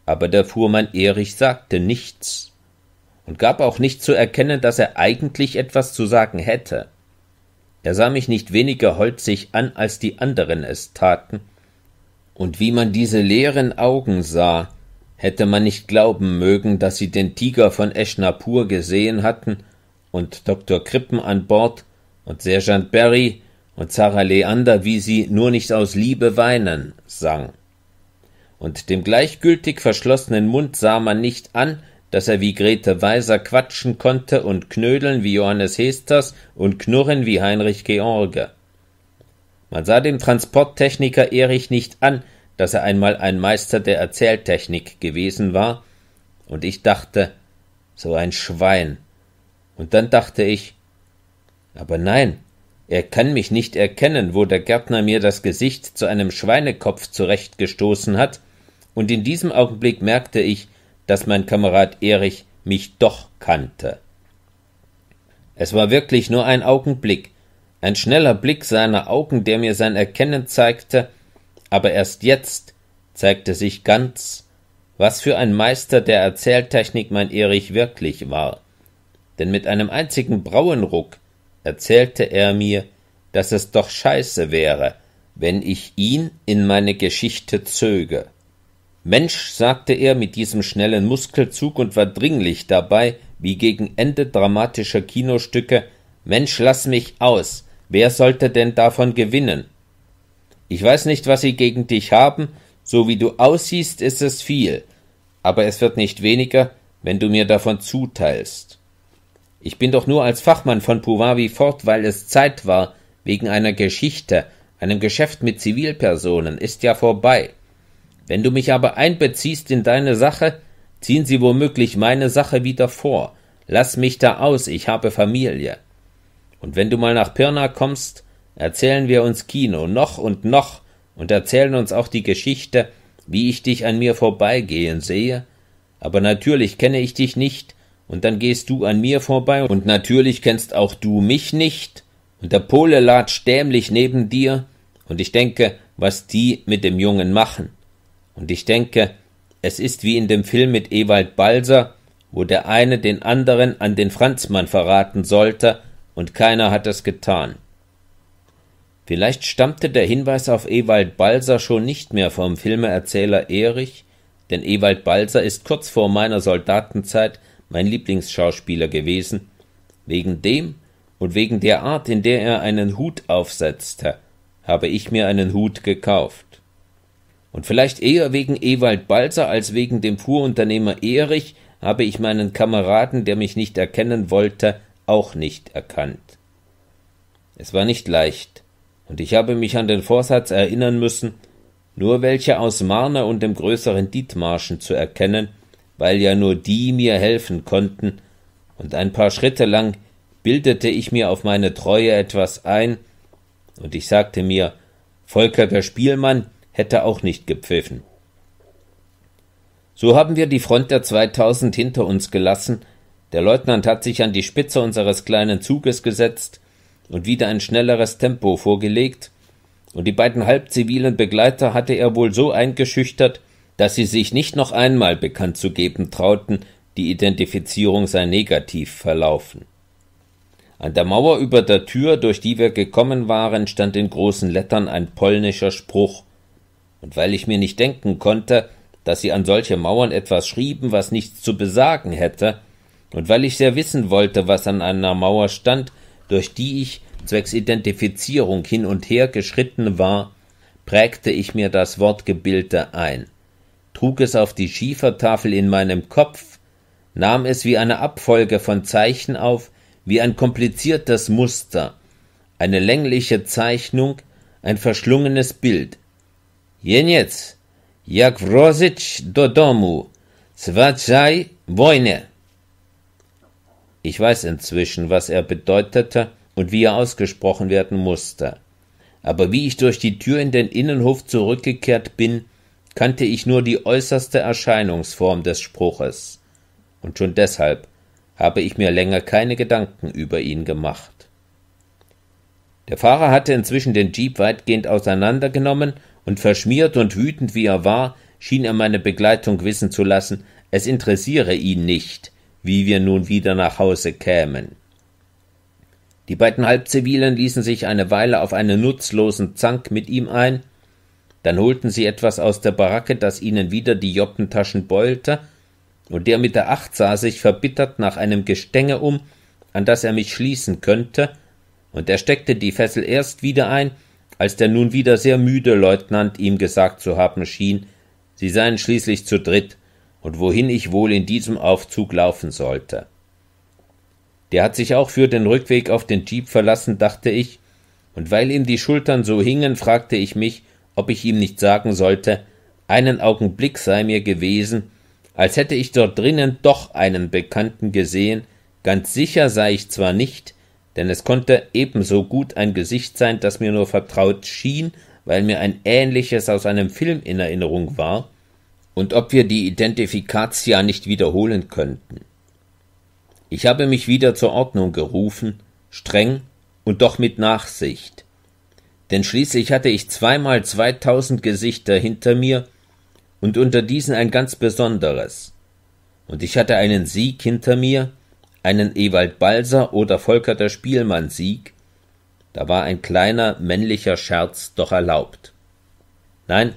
Aber der Fuhrmann Erich sagte nichts und gab auch nicht zu erkennen, dass er eigentlich etwas zu sagen hätte. Er sah mich nicht weniger holzig an, als die anderen es taten, und wie man diese leeren Augen sah, hätte man nicht glauben mögen, dass sie den Tiger von Eschnapur gesehen hatten und Dr. Krippen an Bord und Sergeant Barry und Sarah Leander, wie sie nur nicht aus Liebe weinen, sang. Und dem gleichgültig verschlossenen Mund sah man nicht an, dass er wie Grete Weiser quatschen konnte und knödeln wie Johannes Hesters und knurren wie Heinrich George. Man sah dem Transporttechniker Erich nicht an, dass er einmal ein Meister der Erzähltechnik gewesen war, und ich dachte, so ein Schwein. Und dann dachte ich, aber nein, er kann mich nicht erkennen, wo der Gärtner mir das Gesicht zu einem Schweinekopf zurechtgestoßen hat, und in diesem Augenblick merkte ich, dass mein Kamerad Erich mich doch kannte. Es war wirklich nur ein Augenblick, ein schneller Blick seiner Augen, der mir sein Erkennen zeigte, aber erst jetzt zeigte sich ganz, was für ein Meister der Erzähltechnik mein Erich wirklich war. Denn mit einem einzigen Brauenruck erzählte er mir, dass es doch scheiße wäre, wenn ich ihn in meine Geschichte zöge. Mensch, sagte er mit diesem schnellen Muskelzug und war dringlich dabei, wie gegen Ende dramatischer Kinostücke Mensch, lass mich aus. Wer sollte denn davon gewinnen? Ich weiß nicht, was sie gegen dich haben, so wie du aussiehst, ist es viel, aber es wird nicht weniger, wenn du mir davon zuteilst. Ich bin doch nur als Fachmann von Puwavi fort, weil es Zeit war, wegen einer Geschichte, einem Geschäft mit Zivilpersonen, ist ja vorbei. Wenn du mich aber einbeziehst in deine Sache, ziehen sie womöglich meine Sache wieder vor. Lass mich da aus, ich habe Familie. Und wenn du mal nach Pirna kommst, erzählen wir uns Kino noch und noch und erzählen uns auch die Geschichte, wie ich dich an mir vorbeigehen sehe. Aber natürlich kenne ich dich nicht, und dann gehst du an mir vorbei, und natürlich kennst auch du mich nicht, und der Pole latscht dämlich neben dir, und ich denke, was die mit dem Jungen machen. Und ich denke, es ist wie in dem Film mit Ewald Balser, wo der eine den anderen an den Franzmann verraten sollte, und keiner hat es getan. Vielleicht stammte der Hinweis auf Ewald Balser schon nicht mehr vom Filmeerzähler Erich, denn Ewald Balser ist kurz vor meiner Soldatenzeit mein Lieblingsschauspieler gewesen, wegen dem und wegen der Art, in der er einen Hut aufsetzte, habe ich mir einen Hut gekauft. Und vielleicht eher wegen Ewald Balzer als wegen dem Fuhrunternehmer Erich habe ich meinen Kameraden, der mich nicht erkennen wollte, auch nicht erkannt. Es war nicht leicht, und ich habe mich an den Vorsatz erinnern müssen, nur welche aus Marne und dem größeren Dietmarschen zu erkennen, weil ja nur die mir helfen konnten, und ein paar Schritte lang bildete ich mir auf meine Treue etwas ein, und ich sagte mir, Volker der Spielmann, hätte auch nicht gepfiffen. So haben wir die Front der 2000 hinter uns gelassen. Der Leutnant hat sich an die Spitze unseres kleinen Zuges gesetzt und wieder ein schnelleres Tempo vorgelegt, und die beiden halbzivilen Begleiter hatte er wohl so eingeschüchtert, dass sie sich nicht noch einmal bekannt zu geben trauten, die Identifizierung sei negativ verlaufen. An der Mauer über der Tür, durch die wir gekommen waren, stand in großen Lettern ein polnischer Spruch und weil ich mir nicht denken konnte, dass sie an solche Mauern etwas schrieben, was nichts zu besagen hätte, und weil ich sehr wissen wollte, was an einer Mauer stand, durch die ich zwecks Identifizierung hin und her geschritten war, prägte ich mir das Wort Gebilde ein, trug es auf die Schiefertafel in meinem Kopf, nahm es wie eine Abfolge von Zeichen auf, wie ein kompliziertes Muster, eine längliche Zeichnung, ein verschlungenes Bild, Jeniec, jak wrozyć do domu, zwadzaj wojnę. Ich weiß inzwischen, was er bedeutete und wie er ausgesprochen werden musste. Aber wie ich durch die Tür in den Innenhof zurückgekehrt bin, kannte ich nur die äußerste Erscheinungsform des Spruches. Und schon deshalb habe ich mir länger keine Gedanken über ihn gemacht. Der Fahrer hatte inzwischen den Jeep weitgehend auseinandergenommen und verschmiert und wütend wie er war, schien er meine Begleitung wissen zu lassen, es interessiere ihn nicht, wie wir nun wieder nach Hause kämen. Die beiden Halbzivilen ließen sich eine Weile auf einen nutzlosen Zank mit ihm ein, dann holten sie etwas aus der Baracke, das ihnen wieder die Joppentaschen beulte, und der mit der Acht sah sich verbittert nach einem Gestänge um, an das er mich schließen könnte, und er steckte die Fessel erst wieder ein, als der nun wieder sehr müde Leutnant ihm gesagt zu haben schien, sie seien schließlich zu dritt und wohin ich wohl in diesem Aufzug laufen sollte. Der hat sich auch für den Rückweg auf den Jeep verlassen, dachte ich, und weil ihm die Schultern so hingen, fragte ich mich, ob ich ihm nicht sagen sollte, einen Augenblick sei mir gewesen, als hätte ich dort drinnen doch einen Bekannten gesehen, ganz sicher sei ich zwar nicht, denn es konnte ebenso gut ein Gesicht sein, das mir nur vertraut schien, weil mir ein ähnliches aus einem Film in Erinnerung war, und ob wir die Identifikatia nicht wiederholen könnten. Ich habe mich wieder zur Ordnung gerufen, streng und doch mit Nachsicht. Denn schließlich hatte ich zweimal zweitausend Gesichter hinter mir und unter diesen ein ganz besonderes. Und ich hatte einen Sieg hinter mir, einen Ewald Balser oder Volker der Spielmann Sieg, da war ein kleiner männlicher Scherz doch erlaubt. Nein,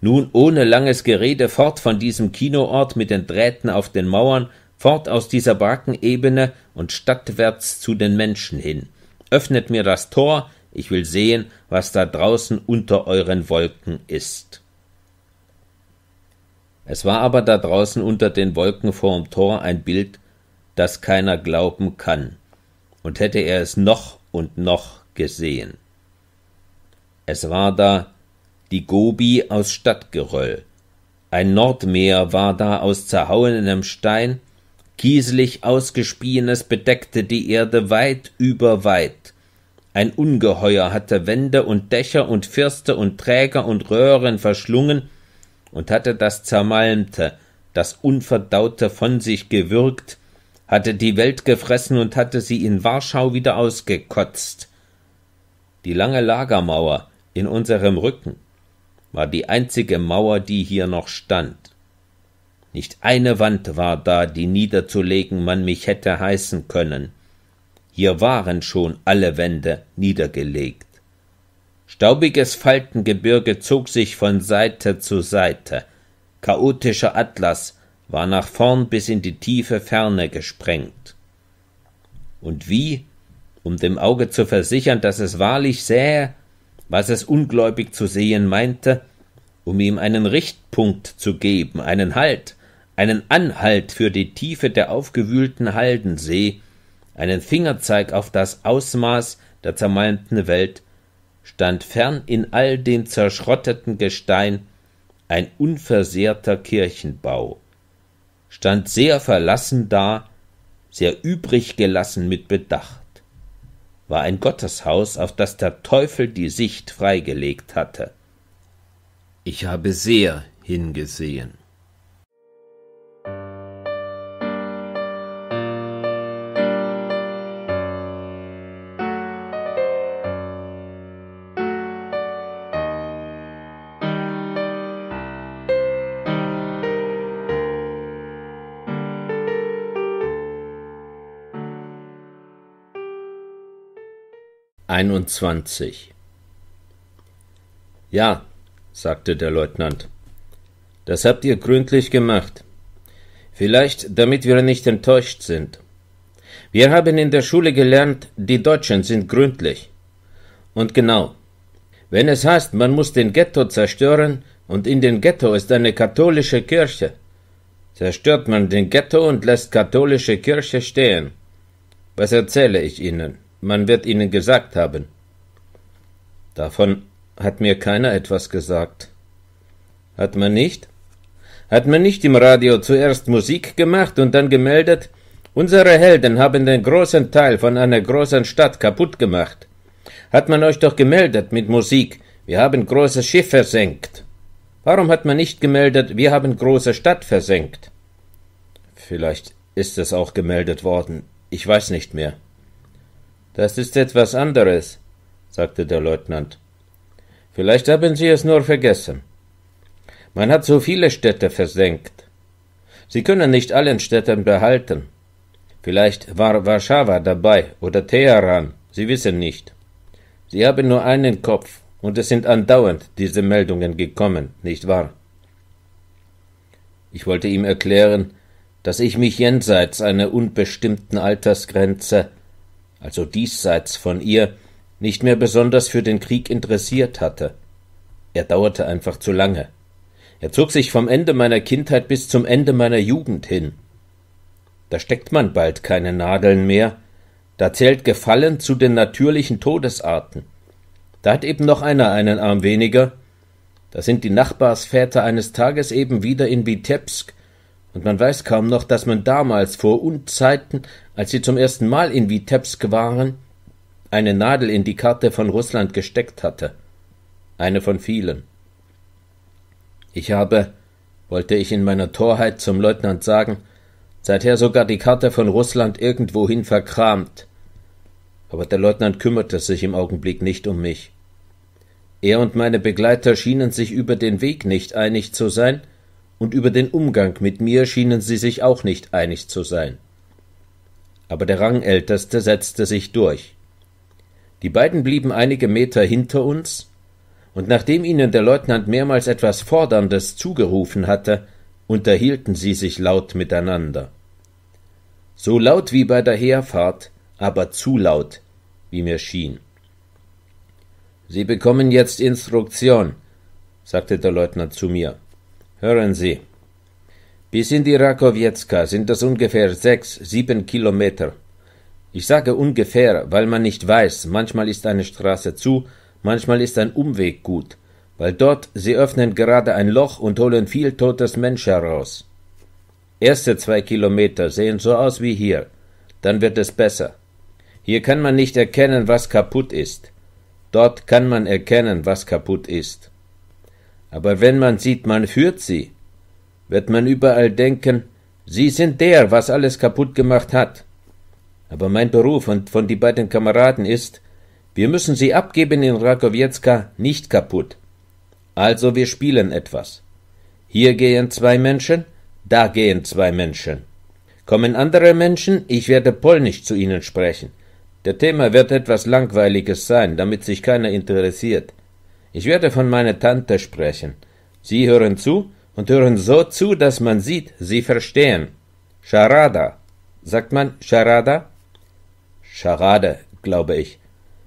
nun ohne langes Gerede fort von diesem Kinoort mit den Drähten auf den Mauern, fort aus dieser Barkenebene und stadtwärts zu den Menschen hin. Öffnet mir das Tor, ich will sehen, was da draußen unter euren Wolken ist. Es war aber da draußen unter den Wolken vorm Tor ein Bild das keiner glauben kann, und hätte er es noch und noch gesehen. Es war da die Gobi aus Stadtgeröll, ein Nordmeer war da aus zerhauenem Stein, kieselig ausgespienes bedeckte die Erde weit über weit, ein Ungeheuer hatte Wände und Dächer und Firste und Träger und Röhren verschlungen und hatte das Zermalmte, das Unverdaute von sich gewürgt, hatte die Welt gefressen und hatte sie in Warschau wieder ausgekotzt. Die lange Lagermauer in unserem Rücken war die einzige Mauer, die hier noch stand. Nicht eine Wand war da, die niederzulegen man mich hätte heißen können. Hier waren schon alle Wände niedergelegt. Staubiges Faltengebirge zog sich von Seite zu Seite. Chaotischer Atlas war nach vorn bis in die tiefe Ferne gesprengt. Und wie, um dem Auge zu versichern, dass es wahrlich sähe, was es ungläubig zu sehen meinte, um ihm einen Richtpunkt zu geben, einen Halt, einen Anhalt für die Tiefe der aufgewühlten Haldensee, einen Fingerzeig auf das Ausmaß der zermalmten Welt, stand fern in all dem zerschrotteten Gestein ein unversehrter Kirchenbau, stand sehr verlassen da, sehr übrig gelassen mit Bedacht, war ein Gotteshaus, auf das der Teufel die Sicht freigelegt hatte. Ich habe sehr hingesehen. 21. Ja, sagte der Leutnant, das habt ihr gründlich gemacht. Vielleicht, damit wir nicht enttäuscht sind. Wir haben in der Schule gelernt, die Deutschen sind gründlich. Und genau. Wenn es heißt, man muss den Ghetto zerstören, und in den Ghetto ist eine katholische Kirche, zerstört man den Ghetto und lässt katholische Kirche stehen. Was erzähle ich Ihnen? man wird ihnen gesagt haben. Davon hat mir keiner etwas gesagt. Hat man nicht? Hat man nicht im Radio zuerst Musik gemacht und dann gemeldet, unsere Helden haben den großen Teil von einer großen Stadt kaputt gemacht? Hat man euch doch gemeldet mit Musik, wir haben großes Schiff versenkt. Warum hat man nicht gemeldet, wir haben große Stadt versenkt? Vielleicht ist es auch gemeldet worden, ich weiß nicht mehr. Das ist etwas anderes, sagte der Leutnant. Vielleicht haben Sie es nur vergessen. Man hat so viele Städte versenkt. Sie können nicht allen Städten behalten. Vielleicht war Warschau dabei oder Teheran, Sie wissen nicht. Sie haben nur einen Kopf, und es sind andauernd diese Meldungen gekommen, nicht wahr? Ich wollte ihm erklären, dass ich mich jenseits einer unbestimmten Altersgrenze also diesseits von ihr, nicht mehr besonders für den Krieg interessiert hatte. Er dauerte einfach zu lange. Er zog sich vom Ende meiner Kindheit bis zum Ende meiner Jugend hin. Da steckt man bald keine Nadeln mehr, da zählt Gefallen zu den natürlichen Todesarten. Da hat eben noch einer einen Arm weniger. Da sind die Nachbarsväter eines Tages eben wieder in Vitebsk und man weiß kaum noch, dass man damals vor Unzeiten, als sie zum ersten Mal in Vitebsk waren, eine Nadel in die Karte von Russland gesteckt hatte. Eine von vielen. Ich habe, wollte ich in meiner Torheit zum Leutnant sagen, seither sogar die Karte von Russland irgendwohin verkramt. Aber der Leutnant kümmerte sich im Augenblick nicht um mich. Er und meine Begleiter schienen sich über den Weg nicht einig zu sein, und über den Umgang mit mir schienen sie sich auch nicht einig zu sein. Aber der Rangälteste setzte sich durch. Die beiden blieben einige Meter hinter uns, und nachdem ihnen der Leutnant mehrmals etwas Forderndes zugerufen hatte, unterhielten sie sich laut miteinander. So laut wie bei der Herfahrt, aber zu laut, wie mir schien. Sie bekommen jetzt Instruktion, sagte der Leutnant zu mir. Hören Sie. Bis in die Rakowjetzka sind das ungefähr sechs, sieben Kilometer. Ich sage ungefähr, weil man nicht weiß, manchmal ist eine Straße zu, manchmal ist ein Umweg gut, weil dort sie öffnen gerade ein Loch und holen viel totes Mensch heraus. Erste zwei Kilometer sehen so aus wie hier, dann wird es besser. Hier kann man nicht erkennen, was kaputt ist. Dort kann man erkennen, was kaputt ist aber wenn man sieht, man führt sie, wird man überall denken, Sie sind der, was alles kaputt gemacht hat. Aber mein Beruf und von die beiden Kameraden ist, wir müssen sie abgeben in Rakowietzka nicht kaputt. Also wir spielen etwas. Hier gehen zwei Menschen, da gehen zwei Menschen. Kommen andere Menschen, ich werde polnisch zu ihnen sprechen. Der Thema wird etwas Langweiliges sein, damit sich keiner interessiert. Ich werde von meiner Tante sprechen. Sie hören zu und hören so zu, dass man sieht, sie verstehen. Charada. Sagt man Charada? Charade, glaube ich.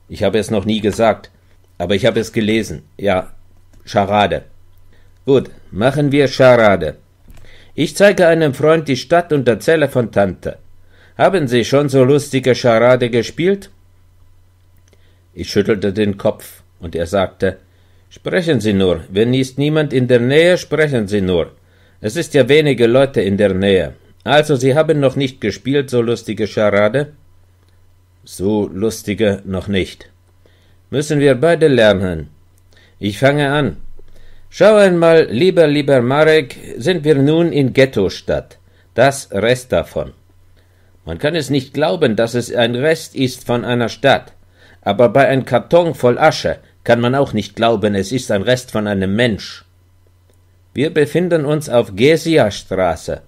Ich habe es noch nie gesagt, aber ich habe es gelesen. Ja, Charade. Gut, machen wir Charade. Ich zeige einem Freund die Stadt und erzähle von Tante. Haben Sie schon so lustige Charade gespielt? Ich schüttelte den Kopf, und er sagte Sprechen Sie nur, wenn ist niemand in der Nähe, sprechen Sie nur. Es ist ja wenige Leute in der Nähe. Also, Sie haben noch nicht gespielt, so lustige Scharade? So lustige noch nicht. Müssen wir beide lernen. Ich fange an. Schau einmal, lieber, lieber Marek, sind wir nun in Ghetto-Stadt. Das Rest davon. Man kann es nicht glauben, dass es ein Rest ist von einer Stadt. Aber bei einem Karton voll Asche kann man auch nicht glauben, es ist ein Rest von einem Mensch. Wir befinden uns auf Gesia-Straße.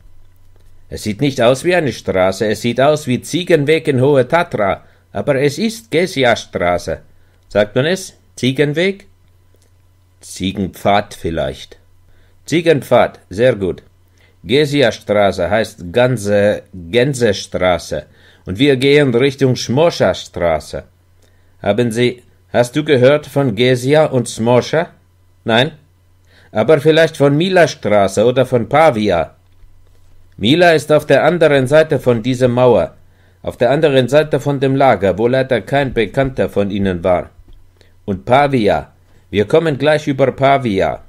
Es sieht nicht aus wie eine Straße, es sieht aus wie Ziegenweg in Hohe Tatra, aber es ist Gesia-Straße. Sagt man es? Ziegenweg? Ziegenpfad vielleicht. Ziegenpfad, sehr gut. Gesia-Straße heißt ganze Gänsestraße und wir gehen Richtung Schmoscha-Straße. Haben Sie Hast du gehört von Gesia und Smoscha? Nein? Aber vielleicht von Mila-Straße oder von Pavia. Mila ist auf der anderen Seite von dieser Mauer, auf der anderen Seite von dem Lager, wo leider kein Bekannter von ihnen war. Und Pavia. Wir kommen gleich über Pavia.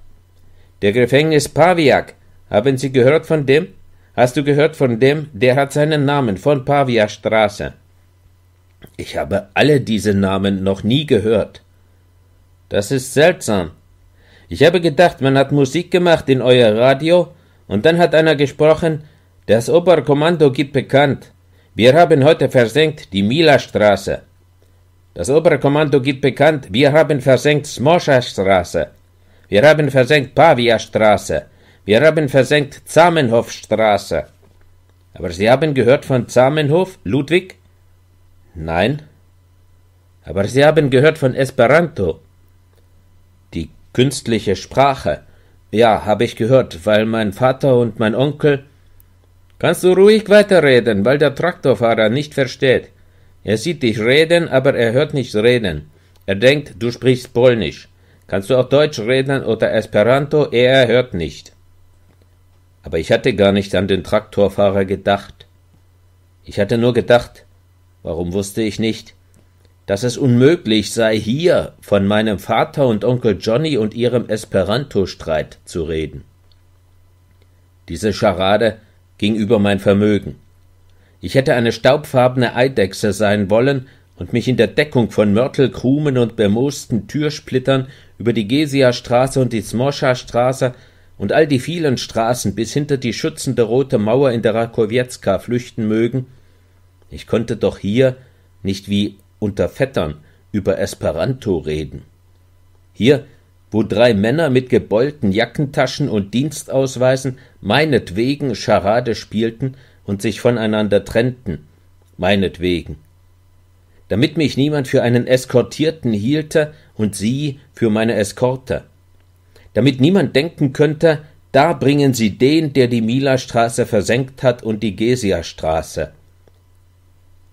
Der Gefängnis Paviak. Haben Sie gehört von dem? Hast du gehört von dem? Der hat seinen Namen von Pavia-Straße. Ich habe alle diese Namen noch nie gehört. Das ist seltsam. Ich habe gedacht, man hat Musik gemacht in euer Radio, und dann hat einer gesprochen, das Oberkommando gibt bekannt. Wir haben heute versenkt die Mila-Straße. Das Oberkommando gibt bekannt, wir haben versenkt Smoscha-Straße. Wir haben versenkt Pavia-Straße. Wir haben versenkt Zamenhof-Straße. Aber Sie haben gehört von Zamenhof, Ludwig? Nein. Aber Sie haben gehört von Esperanto. Die künstliche Sprache. Ja, habe ich gehört, weil mein Vater und mein Onkel. Kannst du ruhig weiterreden, weil der Traktorfahrer nicht versteht. Er sieht dich reden, aber er hört nichts reden. Er denkt, du sprichst Polnisch. Kannst du auch Deutsch reden oder Esperanto, er hört nicht. Aber ich hatte gar nicht an den Traktorfahrer gedacht. Ich hatte nur gedacht, Warum wusste ich nicht? Dass es unmöglich sei, hier von meinem Vater und Onkel Johnny und ihrem Esperanto-Streit zu reden. Diese Scharade ging über mein Vermögen. Ich hätte eine staubfarbene Eidechse sein wollen und mich in der Deckung von Mörtelkrumen und bemoosten Türsplittern über die Gesia-Straße und die Smoscha-Straße und all die vielen Straßen bis hinter die schützende rote Mauer in der Rakowietzka flüchten mögen ich konnte doch hier nicht wie unter Vettern über Esperanto reden. Hier, wo drei Männer mit gebeulten Jackentaschen und Dienstausweisen meinetwegen Scharade spielten und sich voneinander trennten, meinetwegen. Damit mich niemand für einen Eskortierten hielte und sie für meine Eskorte. Damit niemand denken könnte, da bringen sie den, der die Mila-Straße versenkt hat und die Gesia-Straße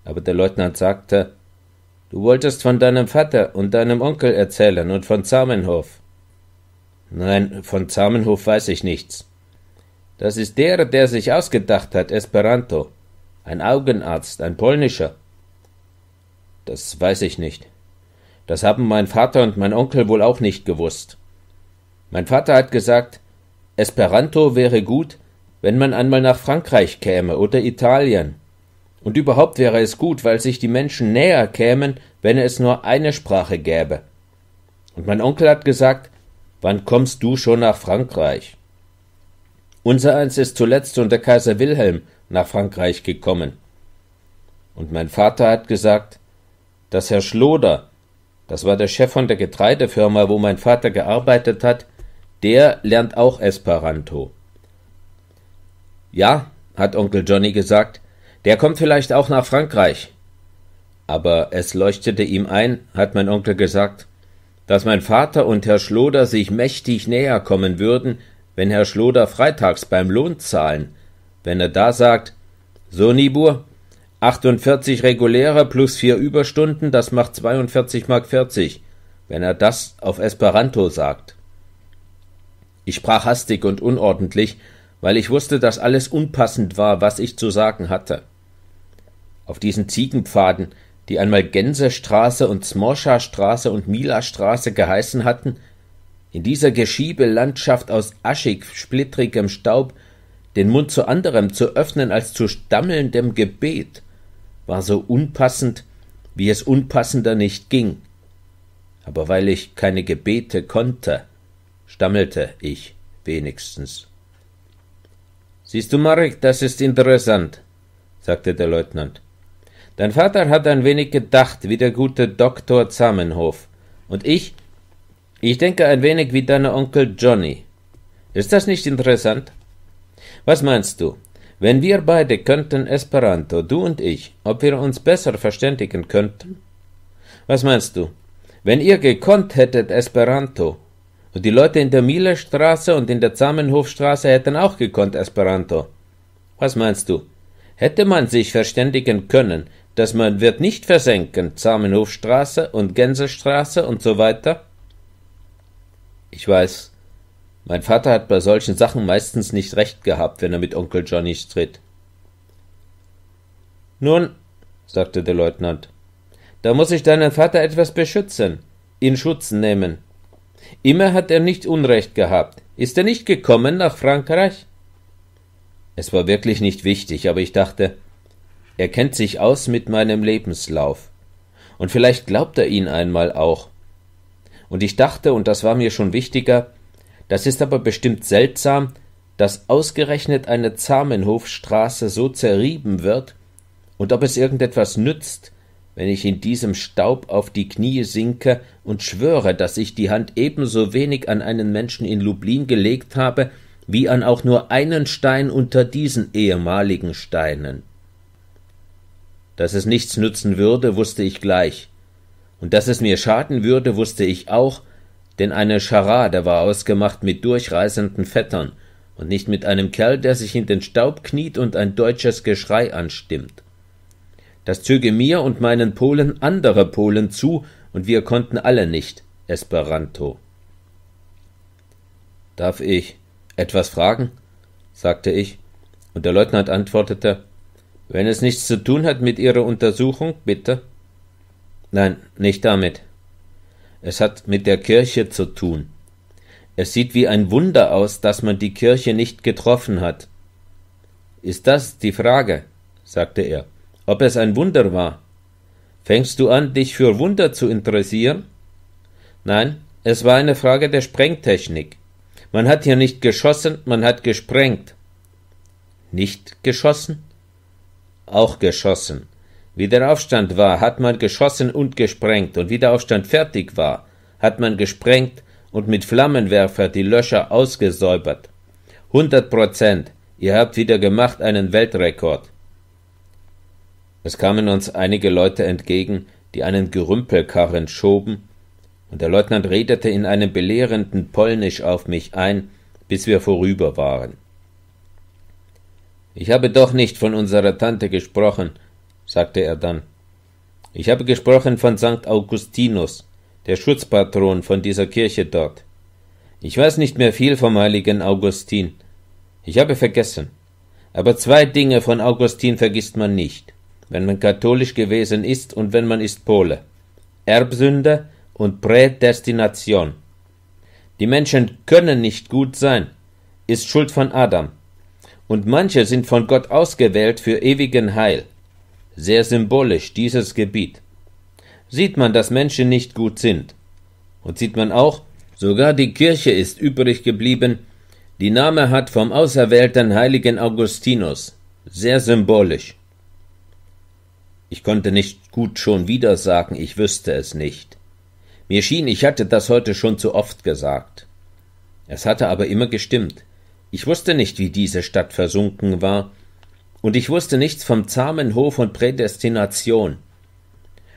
aber der Leutnant sagte, Du wolltest von deinem Vater und deinem Onkel erzählen und von Zamenhof. Nein, von Zamenhof weiß ich nichts. Das ist der, der sich ausgedacht hat, Esperanto. Ein Augenarzt, ein polnischer. Das weiß ich nicht. Das haben mein Vater und mein Onkel wohl auch nicht gewusst. Mein Vater hat gesagt, Esperanto wäre gut, wenn man einmal nach Frankreich käme oder Italien. Und überhaupt wäre es gut, weil sich die Menschen näher kämen, wenn es nur eine Sprache gäbe. Und mein Onkel hat gesagt, wann kommst du schon nach Frankreich? Unser eins ist zuletzt unter Kaiser Wilhelm nach Frankreich gekommen. Und mein Vater hat gesagt, dass Herr Schloder, das war der Chef von der Getreidefirma, wo mein Vater gearbeitet hat, der lernt auch Esperanto. Ja, hat Onkel Johnny gesagt, der kommt vielleicht auch nach Frankreich. Aber es leuchtete ihm ein, hat mein Onkel gesagt, dass mein Vater und Herr Schloder sich mächtig näher kommen würden, wenn Herr Schloder freitags beim Lohn zahlen, wenn er da sagt, so Nibur, 48 reguläre plus vier Überstunden, das macht 42 Mark 40, wenn er das auf Esperanto sagt. Ich sprach hastig und unordentlich, weil ich wusste, dass alles unpassend war, was ich zu sagen hatte. Auf diesen Ziegenpfaden, die einmal Gänsestraße und Smoscha-Straße und Mila-Straße geheißen hatten, in dieser Geschiebelandschaft aus aschig, splittrigem Staub, den Mund zu anderem zu öffnen als zu stammelndem Gebet, war so unpassend, wie es unpassender nicht ging. Aber weil ich keine Gebete konnte, stammelte ich wenigstens. Siehst du, Marek, das ist interessant, sagte der Leutnant. Dein Vater hat ein wenig gedacht, wie der gute Doktor Zamenhof. Und ich? Ich denke ein wenig wie deiner Onkel Johnny. Ist das nicht interessant? Was meinst du? Wenn wir beide könnten Esperanto, du und ich, ob wir uns besser verständigen könnten? Was meinst du? Wenn ihr gekonnt hättet Esperanto, und die Leute in der Mielerstraße und in der Zamenhofstraße hätten auch gekonnt Esperanto. Was meinst du? Hätte man sich verständigen können, dass man wird nicht versenken, Zamenhofstraße und Gänsestraße und so weiter. Ich weiß, mein Vater hat bei solchen Sachen meistens nicht recht gehabt, wenn er mit Onkel Johnny stritt. Nun, sagte der Leutnant, da muss ich deinen Vater etwas beschützen, ihn Schutz nehmen. Immer hat er nicht Unrecht gehabt. Ist er nicht gekommen nach Frankreich? Es war wirklich nicht wichtig, aber ich dachte, er kennt sich aus mit meinem Lebenslauf. Und vielleicht glaubt er ihn einmal auch. Und ich dachte, und das war mir schon wichtiger, das ist aber bestimmt seltsam, dass ausgerechnet eine Zamenhofstraße so zerrieben wird, und ob es irgendetwas nützt, wenn ich in diesem Staub auf die Knie sinke und schwöre, dass ich die Hand ebenso wenig an einen Menschen in Lublin gelegt habe, wie an auch nur einen Stein unter diesen ehemaligen Steinen. Dass es nichts nützen würde, wusste ich gleich. Und dass es mir schaden würde, wusste ich auch, denn eine Scharade war ausgemacht mit durchreißenden Vettern und nicht mit einem Kerl, der sich in den Staub kniet und ein deutsches Geschrei anstimmt. Das zöge mir und meinen Polen andere Polen zu, und wir konnten alle nicht Esperanto. Darf ich etwas fragen? sagte ich, und der Leutnant antwortete wenn es nichts zu tun hat mit Ihrer Untersuchung, bitte. Nein, nicht damit. Es hat mit der Kirche zu tun. Es sieht wie ein Wunder aus, dass man die Kirche nicht getroffen hat. Ist das die Frage? sagte er. Ob es ein Wunder war? Fängst du an, dich für Wunder zu interessieren? Nein, es war eine Frage der Sprengtechnik. Man hat hier nicht geschossen, man hat gesprengt. Nicht geschossen? auch geschossen. Wie der Aufstand war, hat man geschossen und gesprengt, und wie der Aufstand fertig war, hat man gesprengt und mit Flammenwerfer die Löcher ausgesäubert. Hundert Prozent, ihr habt wieder gemacht einen Weltrekord. Es kamen uns einige Leute entgegen, die einen Gerümpelkarren schoben, und der Leutnant redete in einem belehrenden Polnisch auf mich ein, bis wir vorüber waren. Ich habe doch nicht von unserer Tante gesprochen, sagte er dann. Ich habe gesprochen von St. Augustinus, der Schutzpatron von dieser Kirche dort. Ich weiß nicht mehr viel vom heiligen Augustin. Ich habe vergessen. Aber zwei Dinge von Augustin vergisst man nicht, wenn man katholisch gewesen ist und wenn man ist Pole. Erbsünde und Prädestination. Die Menschen können nicht gut sein, ist Schuld von Adam und manche sind von Gott ausgewählt für ewigen Heil. Sehr symbolisch dieses Gebiet. Sieht man, dass Menschen nicht gut sind. Und sieht man auch, sogar die Kirche ist übrig geblieben, die Name hat vom auserwählten heiligen Augustinus. Sehr symbolisch. Ich konnte nicht gut schon wieder sagen, ich wüsste es nicht. Mir schien, ich hatte das heute schon zu oft gesagt. Es hatte aber immer gestimmt. Ich wusste nicht, wie diese Stadt versunken war, und ich wusste nichts vom zahmen Hof und Prädestination.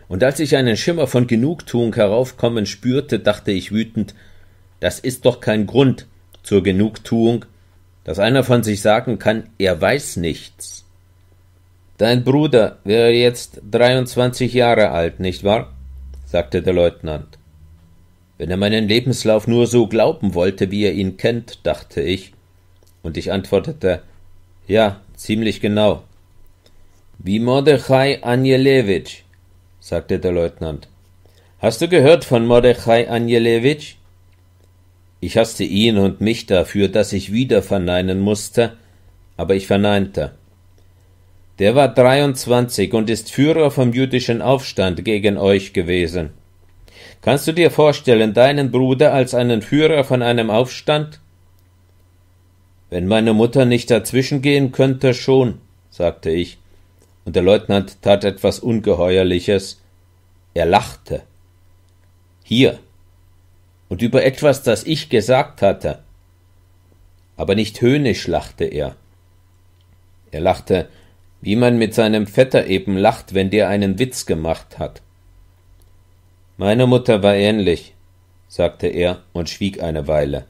Und als ich einen Schimmer von Genugtuung heraufkommen spürte, dachte ich wütend, das ist doch kein Grund zur Genugtuung, dass einer von sich sagen kann, er weiß nichts. Dein Bruder wäre jetzt 23 Jahre alt, nicht wahr? sagte der Leutnant. Wenn er meinen Lebenslauf nur so glauben wollte, wie er ihn kennt, dachte ich, und ich antwortete, ja, ziemlich genau. Wie Mordechai Anjelewitsch, sagte der Leutnant. Hast du gehört von Mordechai Anjelewitsch? Ich hasste ihn und mich dafür, dass ich wieder verneinen musste, aber ich verneinte. Der war 23 und ist Führer vom jüdischen Aufstand gegen euch gewesen. Kannst du dir vorstellen, deinen Bruder als einen Führer von einem Aufstand? Wenn meine Mutter nicht dazwischengehen könnte, schon, sagte ich, und der Leutnant tat etwas Ungeheuerliches. Er lachte. Hier. Und über etwas, das ich gesagt hatte. Aber nicht höhnisch lachte er. Er lachte, wie man mit seinem Vetter eben lacht, wenn der einen Witz gemacht hat. Meine Mutter war ähnlich, sagte er und schwieg eine Weile.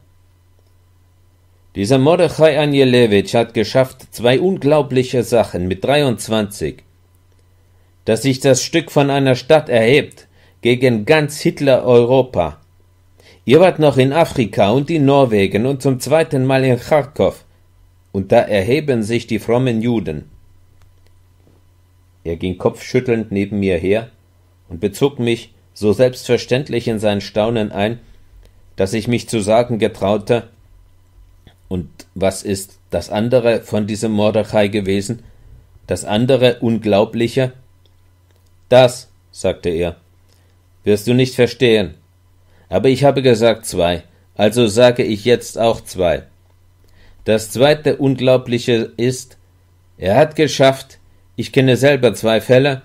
Dieser Mordechai Anjelewitsch hat geschafft zwei unglaubliche Sachen mit 23. Dass sich das Stück von einer Stadt erhebt gegen ganz Hitler Europa. Ihr wart noch in Afrika und in Norwegen und zum zweiten Mal in Charkow. Und da erheben sich die frommen Juden. Er ging kopfschüttelnd neben mir her und bezog mich so selbstverständlich in sein Staunen ein, dass ich mich zu sagen getraute, und was ist das andere von diesem Mordechai gewesen? Das andere Unglaubliche? Das, sagte er, wirst du nicht verstehen. Aber ich habe gesagt zwei, also sage ich jetzt auch zwei. Das zweite Unglaubliche ist, er hat geschafft, ich kenne selber zwei Fälle,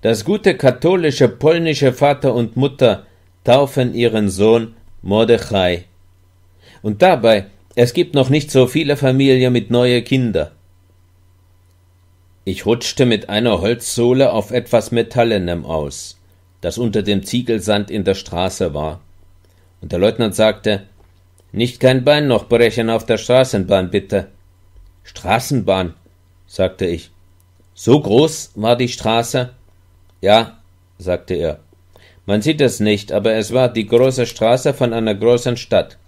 dass gute katholische polnische Vater und Mutter taufen ihren Sohn Mordechai. Und dabei es gibt noch nicht so viele Familien mit neue Kinder. Ich rutschte mit einer Holzsohle auf etwas Metallenem aus, das unter dem Ziegelsand in der Straße war. Und der Leutnant sagte, nicht kein Bein noch brechen auf der Straßenbahn, bitte. Straßenbahn, sagte ich. So groß war die Straße? Ja, sagte er. Man sieht es nicht, aber es war die große Straße von einer großen Stadt.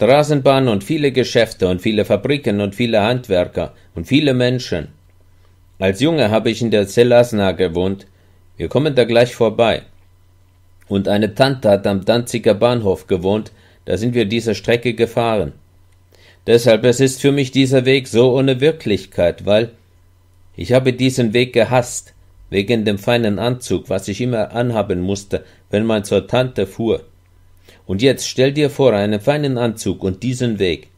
Straßenbahn und viele Geschäfte und viele Fabriken und viele Handwerker und viele Menschen. Als Junge habe ich in der Zelasna gewohnt. Wir kommen da gleich vorbei. Und eine Tante hat am Danziger Bahnhof gewohnt, da sind wir diese Strecke gefahren. Deshalb es ist für mich dieser Weg so ohne Wirklichkeit, weil ich habe diesen Weg gehasst, wegen dem feinen Anzug, was ich immer anhaben musste, wenn man zur Tante fuhr. Und jetzt stell dir vor einen feinen Anzug und diesen Weg.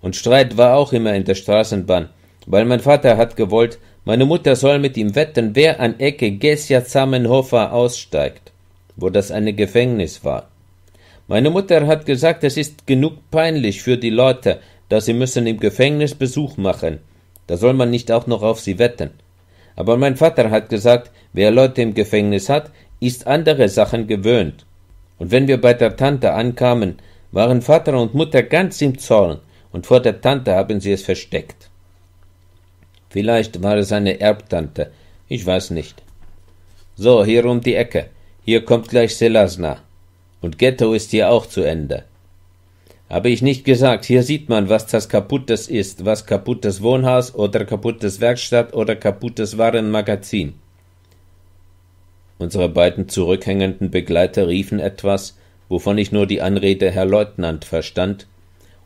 Und Streit war auch immer in der Straßenbahn, weil mein Vater hat gewollt, meine Mutter soll mit ihm wetten, wer an Ecke Gesja Zamenhofer aussteigt, wo das eine Gefängnis war. Meine Mutter hat gesagt, es ist genug peinlich für die Leute, dass sie müssen im Gefängnis Besuch machen. Da soll man nicht auch noch auf sie wetten. Aber mein Vater hat gesagt, wer Leute im Gefängnis hat, ist andere Sachen gewöhnt. Und wenn wir bei der Tante ankamen, waren Vater und Mutter ganz im Zorn, und vor der Tante haben sie es versteckt. Vielleicht war es eine Erbtante, ich weiß nicht. So, hier um die Ecke, hier kommt gleich Selasna. Und Ghetto ist hier auch zu Ende. Habe ich nicht gesagt, hier sieht man, was das Kaputtes ist, was kaputtes Wohnhaus oder kaputtes Werkstatt oder kaputtes Warenmagazin. Unsere beiden zurückhängenden Begleiter riefen etwas, wovon ich nur die Anrede Herr Leutnant verstand,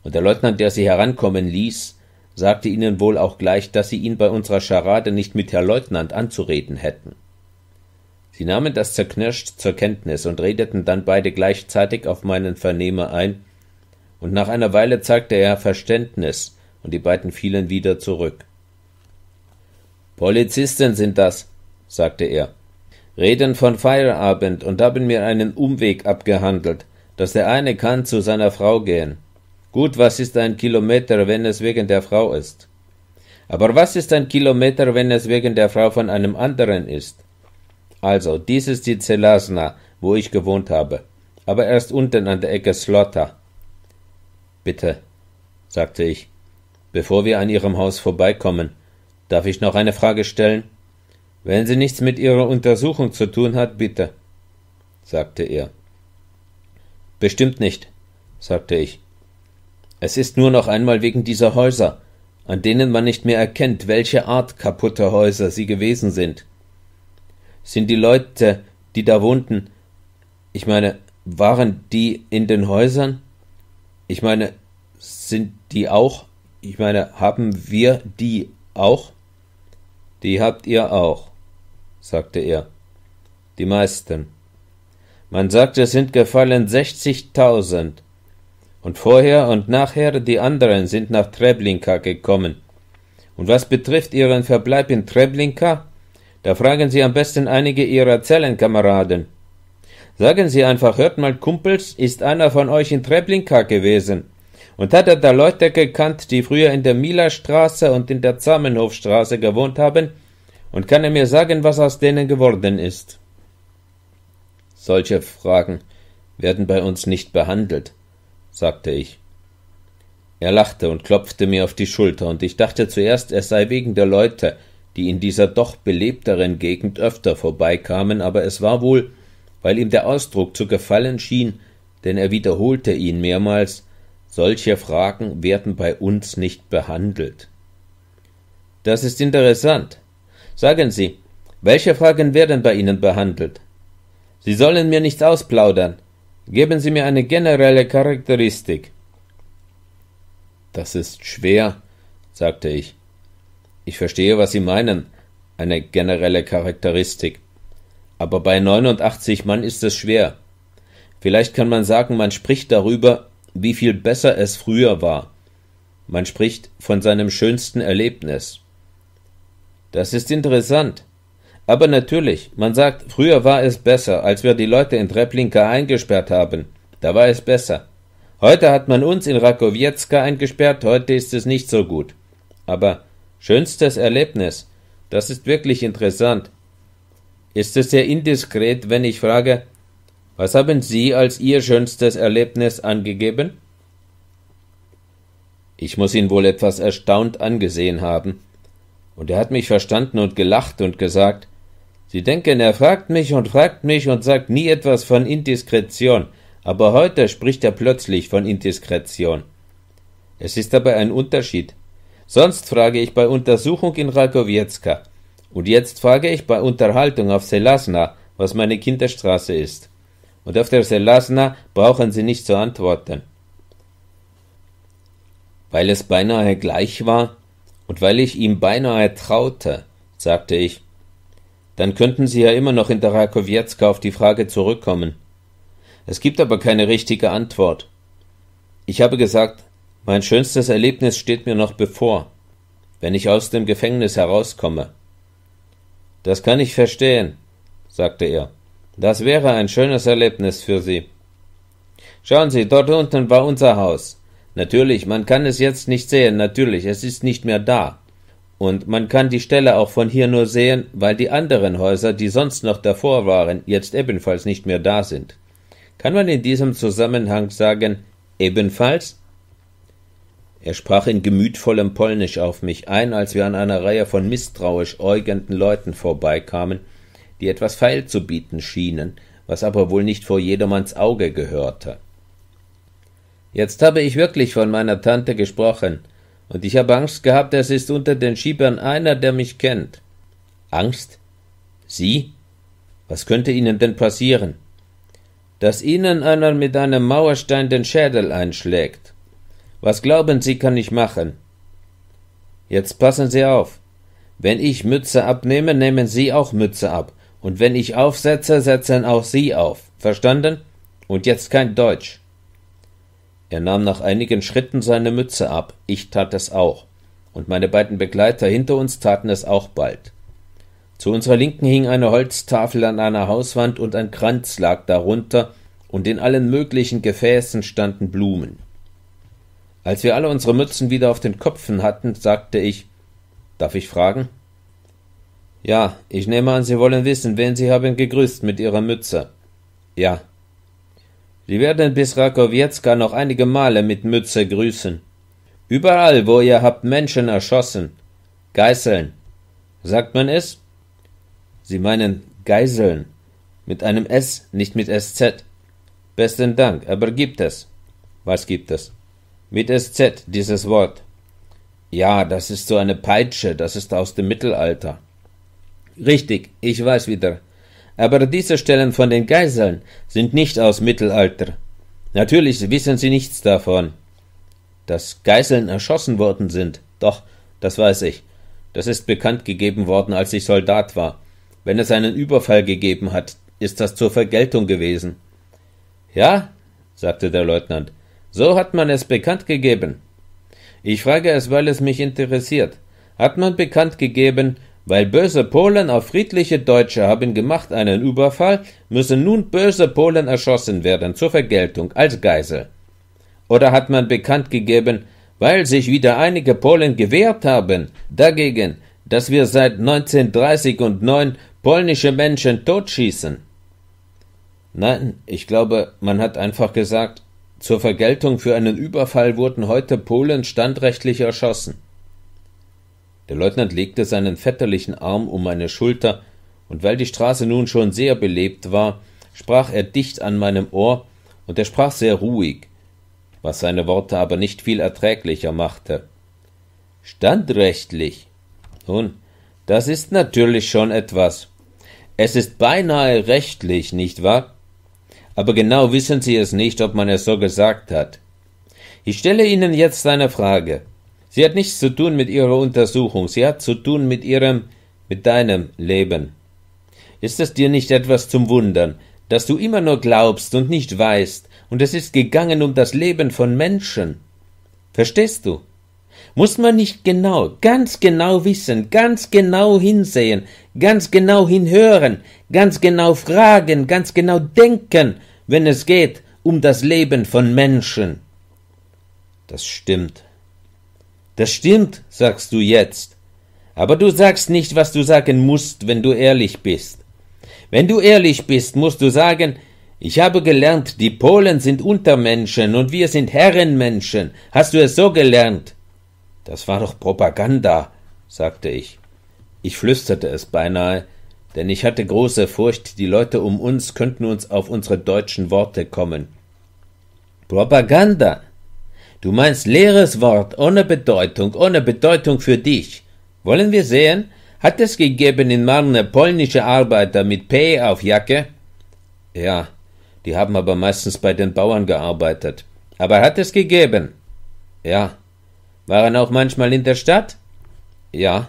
und der Leutnant, der sie herankommen ließ, sagte ihnen wohl auch gleich, dass sie ihn bei unserer Scharade nicht mit Herr Leutnant anzureden hätten. Sie nahmen das zerknirscht zur Kenntnis und redeten dann beide gleichzeitig auf meinen Vernehmer ein, und nach einer Weile zeigte er Verständnis, und die beiden fielen wieder zurück. Polizisten sind das, sagte er. Reden von Feierabend und haben mir einen Umweg abgehandelt, dass der eine kann zu seiner Frau gehen. Gut, was ist ein Kilometer, wenn es wegen der Frau ist? Aber was ist ein Kilometer, wenn es wegen der Frau von einem anderen ist? Also, dies ist die Zelasna, wo ich gewohnt habe, aber erst unten an der Ecke Slotta. Bitte, sagte ich, bevor wir an Ihrem Haus vorbeikommen, darf ich noch eine Frage stellen? Wenn sie nichts mit Ihrer Untersuchung zu tun hat, bitte, sagte er. Bestimmt nicht, sagte ich. Es ist nur noch einmal wegen dieser Häuser, an denen man nicht mehr erkennt, welche Art kaputter Häuser sie gewesen sind. Sind die Leute, die da wohnten, ich meine, waren die in den Häusern? Ich meine, sind die auch? Ich meine, haben wir die auch? Die habt ihr auch sagte er. Die meisten. Man sagt, es sind gefallen sechzigtausend. Und vorher und nachher die anderen sind nach Treblinka gekommen. Und was betrifft ihren Verbleib in Treblinka, da fragen Sie am besten einige Ihrer Zellenkameraden. Sagen Sie einfach, hört mal, Kumpels, ist einer von euch in Treblinka gewesen und hat er da Leute gekannt, die früher in der mila und in der Zamenhofstraße gewohnt haben und kann er mir sagen, was aus denen geworden ist? Solche Fragen werden bei uns nicht behandelt, sagte ich. Er lachte und klopfte mir auf die Schulter, und ich dachte zuerst, es sei wegen der Leute, die in dieser doch belebteren Gegend öfter vorbeikamen, aber es war wohl, weil ihm der Ausdruck zu gefallen schien, denn er wiederholte ihn mehrmals, solche Fragen werden bei uns nicht behandelt. Das ist interessant, Sagen Sie, welche Fragen werden bei Ihnen behandelt? Sie sollen mir nichts ausplaudern. Geben Sie mir eine generelle Charakteristik. Das ist schwer, sagte ich. Ich verstehe, was Sie meinen, eine generelle Charakteristik. Aber bei 89 Mann ist es schwer. Vielleicht kann man sagen, man spricht darüber, wie viel besser es früher war. Man spricht von seinem schönsten Erlebnis. Das ist interessant. Aber natürlich, man sagt, früher war es besser, als wir die Leute in Treblinka eingesperrt haben. Da war es besser. Heute hat man uns in Rakowietzka eingesperrt, heute ist es nicht so gut. Aber schönstes Erlebnis. Das ist wirklich interessant. Ist es sehr indiskret, wenn ich frage, was haben Sie als Ihr schönstes Erlebnis angegeben? Ich muss ihn wohl etwas erstaunt angesehen haben und er hat mich verstanden und gelacht und gesagt, Sie denken, er fragt mich und fragt mich und sagt nie etwas von Indiskretion, aber heute spricht er plötzlich von Indiskretion. Es ist dabei ein Unterschied. Sonst frage ich bei Untersuchung in Rakowietzka und jetzt frage ich bei Unterhaltung auf Selasna, was meine Kinderstraße ist. Und auf der Selasna brauchen Sie nicht zu antworten. Weil es beinahe gleich war, und weil ich ihm beinahe traute, sagte ich, dann könnten Sie ja immer noch in der Rakowiecka auf die Frage zurückkommen. Es gibt aber keine richtige Antwort. Ich habe gesagt, mein schönstes Erlebnis steht mir noch bevor, wenn ich aus dem Gefängnis herauskomme. Das kann ich verstehen, sagte er. Das wäre ein schönes Erlebnis für Sie. Schauen Sie, dort unten war unser Haus. Natürlich, man kann es jetzt nicht sehen, natürlich, es ist nicht mehr da. Und man kann die Stelle auch von hier nur sehen, weil die anderen Häuser, die sonst noch davor waren, jetzt ebenfalls nicht mehr da sind. Kann man in diesem Zusammenhang sagen, ebenfalls? Er sprach in gemütvollem Polnisch auf mich ein, als wir an einer Reihe von misstrauisch äugenden Leuten vorbeikamen, die etwas feilzubieten schienen, was aber wohl nicht vor jedermanns Auge gehörte. Jetzt habe ich wirklich von meiner Tante gesprochen, und ich habe Angst gehabt, es ist unter den Schiebern einer, der mich kennt. Angst? Sie? Was könnte Ihnen denn passieren? Dass Ihnen einer mit einem Mauerstein den Schädel einschlägt. Was glauben Sie, kann ich machen? Jetzt passen Sie auf. Wenn ich Mütze abnehme, nehmen Sie auch Mütze ab. Und wenn ich aufsetze, setzen auch Sie auf. Verstanden? Und jetzt kein Deutsch. Er nahm nach einigen Schritten seine Mütze ab, ich tat es auch, und meine beiden Begleiter hinter uns taten es auch bald. Zu unserer Linken hing eine Holztafel an einer Hauswand und ein Kranz lag darunter, und in allen möglichen Gefäßen standen Blumen. Als wir alle unsere Mützen wieder auf den Köpfen hatten, sagte ich Darf ich fragen? Ja, ich nehme an, Sie wollen wissen, wen Sie haben gegrüßt mit Ihrer Mütze. Ja, wir werden bis Bisrakowiecka noch einige Male mit Mütze grüßen. Überall, wo ihr habt Menschen erschossen. Geißeln. Sagt man es? Sie meinen Geiseln. Mit einem S, nicht mit SZ. Besten Dank, aber gibt es. Was gibt es? Mit SZ, dieses Wort. Ja, das ist so eine Peitsche, das ist aus dem Mittelalter. Richtig, ich weiß wieder aber diese Stellen von den Geiseln sind nicht aus Mittelalter. Natürlich wissen sie nichts davon. Dass Geiseln erschossen worden sind, doch, das weiß ich. Das ist bekannt gegeben worden, als ich Soldat war. Wenn es einen Überfall gegeben hat, ist das zur Vergeltung gewesen. Ja, sagte der Leutnant, so hat man es bekannt gegeben. Ich frage es, weil es mich interessiert. Hat man bekannt gegeben, weil böse Polen auf friedliche Deutsche haben gemacht einen Überfall, müssen nun böse Polen erschossen werden zur Vergeltung als Geisel. Oder hat man bekannt gegeben, weil sich wieder einige Polen gewehrt haben dagegen, dass wir seit 1930 und 9 polnische Menschen totschießen? Nein, ich glaube, man hat einfach gesagt, zur Vergeltung für einen Überfall wurden heute Polen standrechtlich erschossen. Der Leutnant legte seinen väterlichen Arm um meine Schulter, und weil die Straße nun schon sehr belebt war, sprach er dicht an meinem Ohr, und er sprach sehr ruhig, was seine Worte aber nicht viel erträglicher machte. Standrechtlich. Nun, das ist natürlich schon etwas. Es ist beinahe rechtlich, nicht wahr? Aber genau wissen Sie es nicht, ob man es so gesagt hat. Ich stelle Ihnen jetzt eine Frage. Sie hat nichts zu tun mit ihrer Untersuchung, sie hat zu tun mit ihrem, mit deinem Leben. Ist es dir nicht etwas zum Wundern, dass du immer nur glaubst und nicht weißt, und es ist gegangen um das Leben von Menschen? Verstehst du? Muss man nicht genau, ganz genau wissen, ganz genau hinsehen, ganz genau hinhören, ganz genau fragen, ganz genau denken, wenn es geht um das Leben von Menschen. Das stimmt das stimmt, sagst du jetzt. Aber du sagst nicht, was du sagen musst, wenn du ehrlich bist. Wenn du ehrlich bist, musst du sagen, ich habe gelernt, die Polen sind Untermenschen und wir sind Herrenmenschen. Hast du es so gelernt? Das war doch Propaganda, sagte ich. Ich flüsterte es beinahe, denn ich hatte große Furcht, die Leute um uns könnten uns auf unsere deutschen Worte kommen. Propaganda, Du meinst leeres Wort ohne Bedeutung, ohne Bedeutung für dich. Wollen wir sehen? Hat es gegeben in Marne polnische Arbeiter mit P auf Jacke? Ja, die haben aber meistens bei den Bauern gearbeitet. Aber hat es gegeben? Ja. Waren auch manchmal in der Stadt? Ja.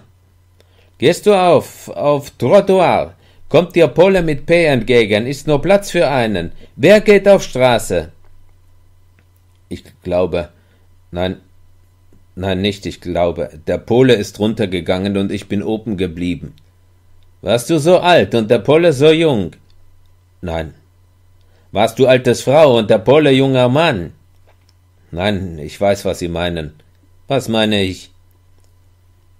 Gehst du auf, auf Trottoir, kommt dir Pole mit P entgegen, ist nur Platz für einen. Wer geht auf Straße? Ich glaube, Nein, nein, nicht, ich glaube. Der Pole ist runtergegangen und ich bin oben geblieben. Warst du so alt und der Pole so jung? Nein. Warst du altes Frau und der Pole junger Mann? Nein, ich weiß, was Sie meinen. Was meine ich?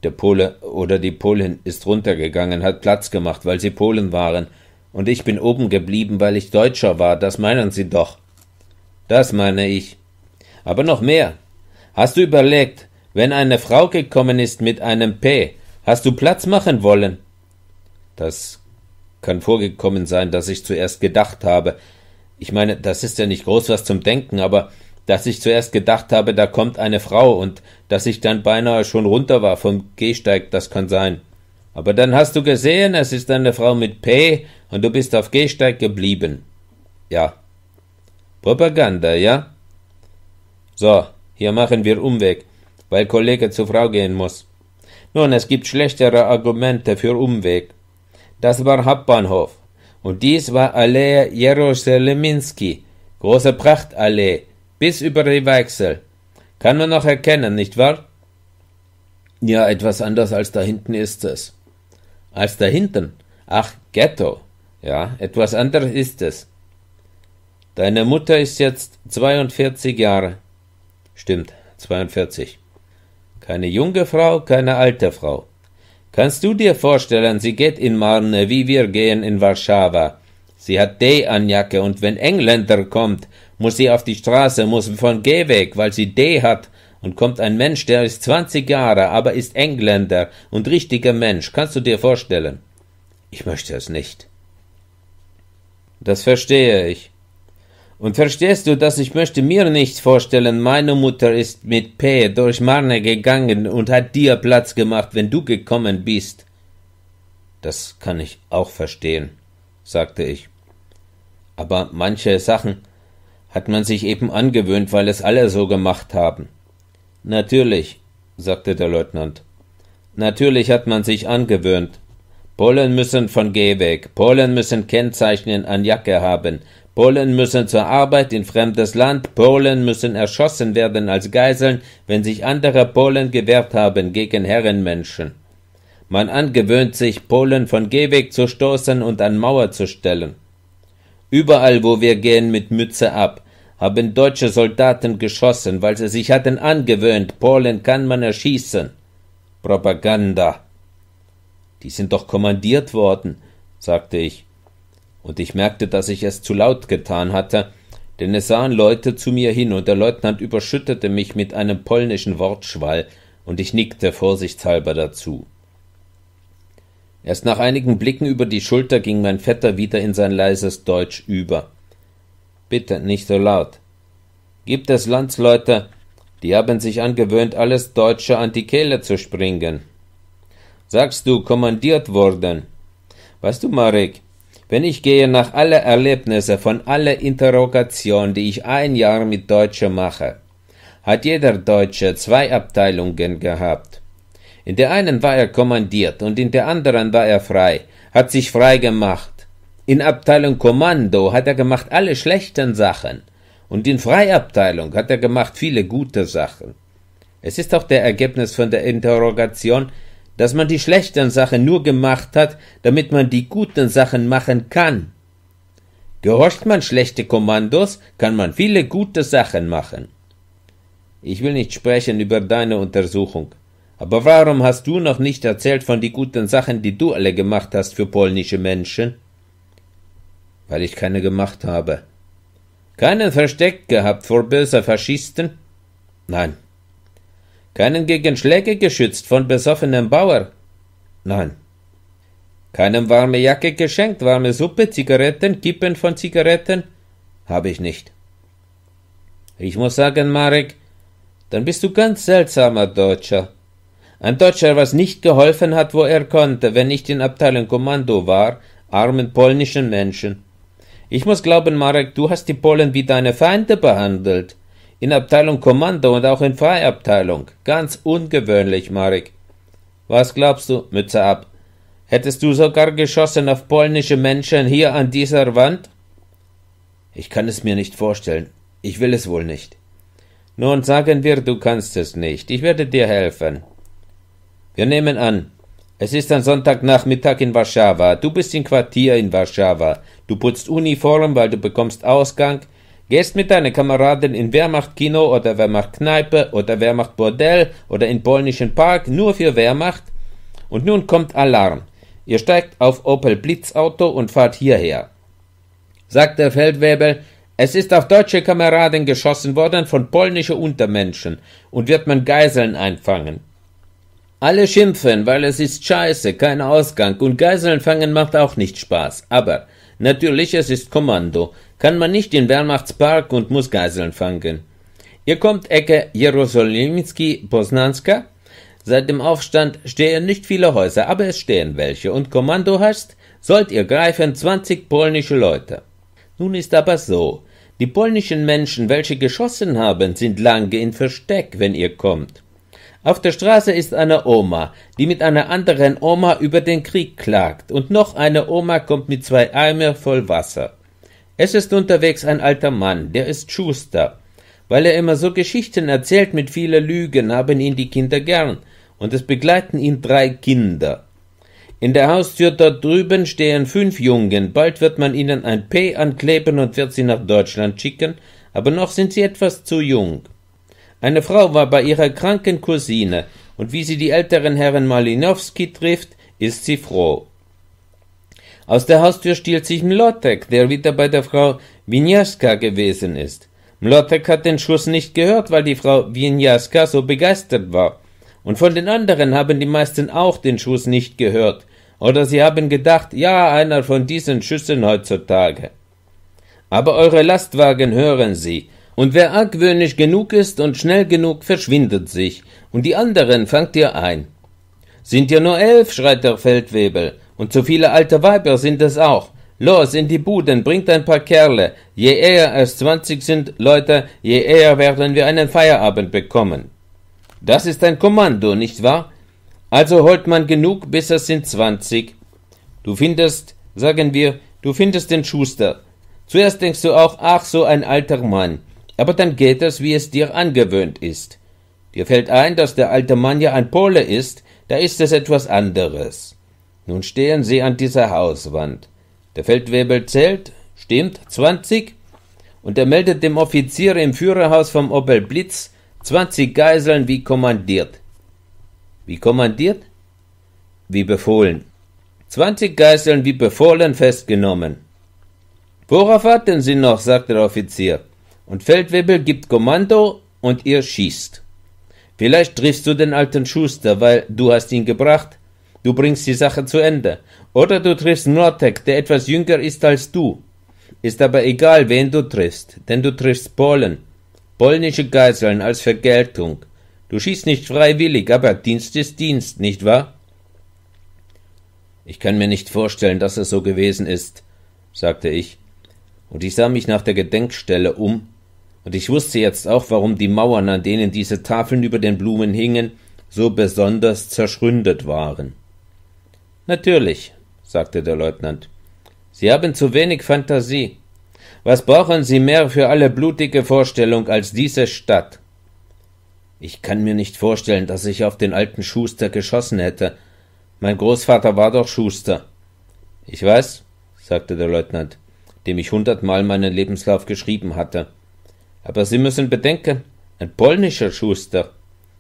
Der Pole oder die Polin ist runtergegangen, hat Platz gemacht, weil sie Polen waren, und ich bin oben geblieben, weil ich Deutscher war, das meinen Sie doch. Das meine ich. Aber noch mehr. Hast du überlegt, wenn eine Frau gekommen ist mit einem P, hast du Platz machen wollen? Das kann vorgekommen sein, dass ich zuerst gedacht habe. Ich meine, das ist ja nicht groß was zum Denken, aber dass ich zuerst gedacht habe, da kommt eine Frau und dass ich dann beinahe schon runter war vom Gehsteig, das kann sein. Aber dann hast du gesehen, es ist eine Frau mit P und du bist auf Gehsteig geblieben. Ja. Propaganda, ja? So, hier machen wir Umweg, weil Kollege zur Frau gehen muss. Nun, es gibt schlechtere Argumente für Umweg. Das war Hauptbahnhof. Und dies war Allee Jerusaleminski, große Prachtallee, bis über die Weichsel. Kann man noch erkennen, nicht wahr? Ja, etwas anders als da hinten ist es. Als da hinten? Ach, Ghetto. Ja, etwas anders ist es. Deine Mutter ist jetzt 42 Jahre. Stimmt, 42. Keine junge Frau, keine alte Frau. Kannst du dir vorstellen, sie geht in Marne, wie wir gehen in Warschawa. Sie hat D an Jacke und wenn Engländer kommt, muss sie auf die Straße, muss von G weg, weil sie D hat. Und kommt ein Mensch, der ist 20 Jahre, aber ist Engländer und richtiger Mensch. Kannst du dir vorstellen? Ich möchte es nicht. Das verstehe ich. Und verstehst du, dass ich möchte mir nicht vorstellen, meine Mutter ist mit P durch Marne gegangen und hat dir Platz gemacht, wenn du gekommen bist. Das kann ich auch verstehen, sagte ich. Aber manche Sachen hat man sich eben angewöhnt, weil es alle so gemacht haben. Natürlich, sagte der Leutnant. Natürlich hat man sich angewöhnt. Polen müssen von Geh weg, Polen müssen Kennzeichen an Jacke haben, Polen müssen zur Arbeit in fremdes Land, Polen müssen erschossen werden als Geiseln, wenn sich andere Polen gewehrt haben gegen Herrenmenschen. Man angewöhnt sich, Polen von Gehweg zu stoßen und an Mauer zu stellen. Überall, wo wir gehen mit Mütze ab, haben deutsche Soldaten geschossen, weil sie sich hatten angewöhnt, Polen kann man erschießen. Propaganda. Die sind doch kommandiert worden, sagte ich und ich merkte, dass ich es zu laut getan hatte, denn es sahen Leute zu mir hin, und der Leutnant überschüttete mich mit einem polnischen Wortschwall, und ich nickte vorsichtshalber dazu. Erst nach einigen Blicken über die Schulter ging mein Vetter wieder in sein leises Deutsch über. Bitte nicht so laut. Gibt es Landsleute, die haben sich angewöhnt, alles Deutsche an die Kehle zu springen. Sagst du, kommandiert worden? Weißt du, Marek, wenn ich gehe nach alle Erlebnisse von alle Interrogation, die ich ein Jahr mit Deutsche mache, hat jeder Deutsche zwei Abteilungen gehabt. In der einen war er kommandiert und in der anderen war er frei, hat sich frei gemacht. In Abteilung Kommando hat er gemacht alle schlechten Sachen und in Freiabteilung hat er gemacht viele gute Sachen. Es ist auch der Ergebnis von der Interrogation, dass man die schlechten Sachen nur gemacht hat, damit man die guten Sachen machen kann. Gehorcht man schlechte Kommandos, kann man viele gute Sachen machen. Ich will nicht sprechen über deine Untersuchung, aber warum hast du noch nicht erzählt von den guten Sachen, die du alle gemacht hast für polnische Menschen? Weil ich keine gemacht habe. Keinen Versteck gehabt vor böser Faschisten? Nein, keinen gegen Schläge geschützt von besoffenem Bauer? Nein. Keinem warme Jacke geschenkt, warme Suppe, Zigaretten, Kippen von Zigaretten? Habe ich nicht. Ich muss sagen, Marek, dann bist du ganz seltsamer Deutscher. Ein Deutscher, was nicht geholfen hat, wo er konnte, wenn ich in Abteilung Kommando war, armen polnischen Menschen. Ich muss glauben, Marek, du hast die Polen wie deine Feinde behandelt. In Abteilung Kommando und auch in Freiabteilung. Ganz ungewöhnlich, Marek. Was glaubst du? Mütze ab. Hättest du sogar geschossen auf polnische Menschen hier an dieser Wand? Ich kann es mir nicht vorstellen. Ich will es wohl nicht. Nun sagen wir, du kannst es nicht. Ich werde dir helfen. Wir nehmen an, es ist ein Sonntagnachmittag in Warschau. Du bist im Quartier in Warschau. Du putzt Uniform, weil du bekommst Ausgang, Gehst mit deinen Kameraden in Wehrmacht-Kino oder Wehrmacht-Kneipe oder Wehrmacht-Bordell oder in polnischen Park nur für Wehrmacht? Und nun kommt Alarm. Ihr steigt auf Opel Blitzauto und fahrt hierher. Sagt der Feldwebel, es ist auf deutsche Kameraden geschossen worden von polnischen Untermenschen und wird man Geiseln einfangen. Alle schimpfen, weil es ist scheiße, kein Ausgang und Geiseln fangen macht auch nicht Spaß. Aber natürlich, es ist Kommando kann man nicht in Wehrmachtspark und muss Geiseln fangen. Ihr kommt Ecke Jerosolimski Posnanska? Seit dem Aufstand stehen nicht viele Häuser, aber es stehen welche, und Kommando hast, sollt ihr greifen zwanzig polnische Leute. Nun ist aber so, die polnischen Menschen, welche geschossen haben, sind lange in Versteck, wenn ihr kommt. Auf der Straße ist eine Oma, die mit einer anderen Oma über den Krieg klagt, und noch eine Oma kommt mit zwei Eimer voll Wasser. Es ist unterwegs ein alter Mann, der ist Schuster. Weil er immer so Geschichten erzählt mit vieler Lügen, haben ihn die Kinder gern, und es begleiten ihn drei Kinder. In der Haustür dort drüben stehen fünf Jungen, bald wird man ihnen ein P ankleben und wird sie nach Deutschland schicken, aber noch sind sie etwas zu jung. Eine Frau war bei ihrer kranken Cousine, und wie sie die älteren Herren Malinowski trifft, ist sie froh. Aus der Haustür stiehlt sich Mlotek, der wieder bei der Frau Winjaska gewesen ist. Mlotek hat den Schuss nicht gehört, weil die Frau Winjaska so begeistert war. Und von den anderen haben die meisten auch den Schuss nicht gehört. Oder sie haben gedacht, ja, einer von diesen Schüssen heutzutage. Aber eure Lastwagen hören sie. Und wer argwöhnisch genug ist und schnell genug, verschwindet sich. Und die anderen fangt ihr ein. Sind ja nur elf, schreit der Feldwebel. Und so viele alte Weiber sind es auch. Los, in die Buden, bringt ein paar Kerle. Je eher es zwanzig sind, Leute, je eher werden wir einen Feierabend bekommen. Das ist ein Kommando, nicht wahr? Also holt man genug, bis es sind zwanzig. Du findest, sagen wir, du findest den Schuster. Zuerst denkst du auch, ach, so ein alter Mann. Aber dann geht es, wie es dir angewöhnt ist. Dir fällt ein, dass der alte Mann ja ein Pole ist, da ist es etwas anderes. Nun stehen sie an dieser Hauswand. Der Feldwebel zählt, stimmt, 20 und er meldet dem Offizier im Führerhaus vom Opel Blitz 20 Geiseln wie kommandiert. Wie kommandiert? Wie befohlen. 20 Geiseln wie befohlen festgenommen. Worauf warten Sie noch? sagt der Offizier. Und Feldwebel gibt Kommando und ihr schießt. Vielleicht triffst du den alten Schuster, weil du hast ihn gebracht, du bringst die Sache zu Ende. Oder du triffst Nortek, der etwas jünger ist als du. Ist aber egal, wen du triffst, denn du triffst Polen. Polnische Geiseln als Vergeltung. Du schießt nicht freiwillig, aber Dienst ist Dienst, nicht wahr? Ich kann mir nicht vorstellen, dass es so gewesen ist, sagte ich, und ich sah mich nach der Gedenkstelle um, und ich wusste jetzt auch, warum die Mauern, an denen diese Tafeln über den Blumen hingen, so besonders zerschründet waren. Natürlich, sagte der Leutnant. Sie haben zu wenig Fantasie. Was brauchen Sie mehr für alle blutige Vorstellung als diese Stadt? Ich kann mir nicht vorstellen, dass ich auf den alten Schuster geschossen hätte. Mein Großvater war doch Schuster. Ich weiß, sagte der Leutnant, dem ich hundertmal meinen Lebenslauf geschrieben hatte. Aber Sie müssen bedenken, ein polnischer Schuster.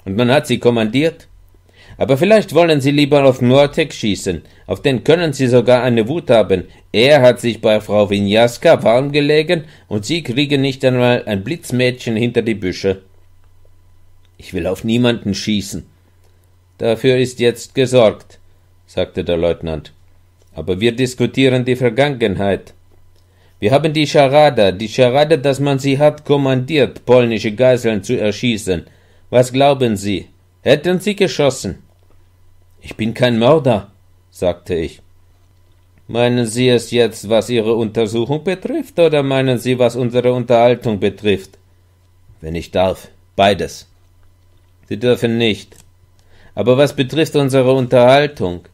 Und man hat sie kommandiert. Aber vielleicht wollen Sie lieber auf Nortek schießen, auf den können Sie sogar eine Wut haben. Er hat sich bei Frau Winjaska warm gelegen, und Sie kriegen nicht einmal ein Blitzmädchen hinter die Büsche. Ich will auf niemanden schießen. Dafür ist jetzt gesorgt, sagte der Leutnant. Aber wir diskutieren die Vergangenheit. Wir haben die Charade, die Charade, dass man sie hat kommandiert, polnische Geiseln zu erschießen. Was glauben Sie? hätten Sie geschossen. Ich bin kein Mörder, sagte ich. Meinen Sie es jetzt, was Ihre Untersuchung betrifft, oder meinen Sie, was unsere Unterhaltung betrifft? Wenn ich darf, beides. Sie dürfen nicht. Aber was betrifft unsere Unterhaltung?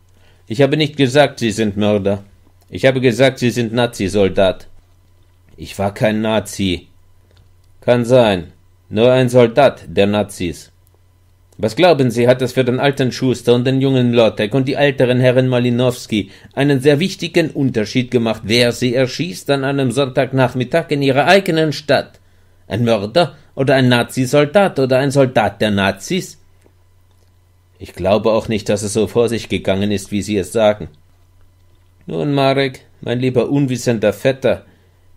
Ich habe nicht gesagt, Sie sind Mörder. Ich habe gesagt, Sie sind Nazisoldat. Ich war kein Nazi. Kann sein. Nur ein Soldat der Nazis. Was glauben Sie, hat es für den alten Schuster und den jungen Lottek und die älteren Herren Malinowski einen sehr wichtigen Unterschied gemacht, wer sie erschießt an einem Sonntagnachmittag in ihrer eigenen Stadt? Ein Mörder oder ein Nazisoldat oder ein Soldat der Nazis? Ich glaube auch nicht, dass es so vor sich gegangen ist, wie Sie es sagen. Nun, Marek, mein lieber unwissender Vetter,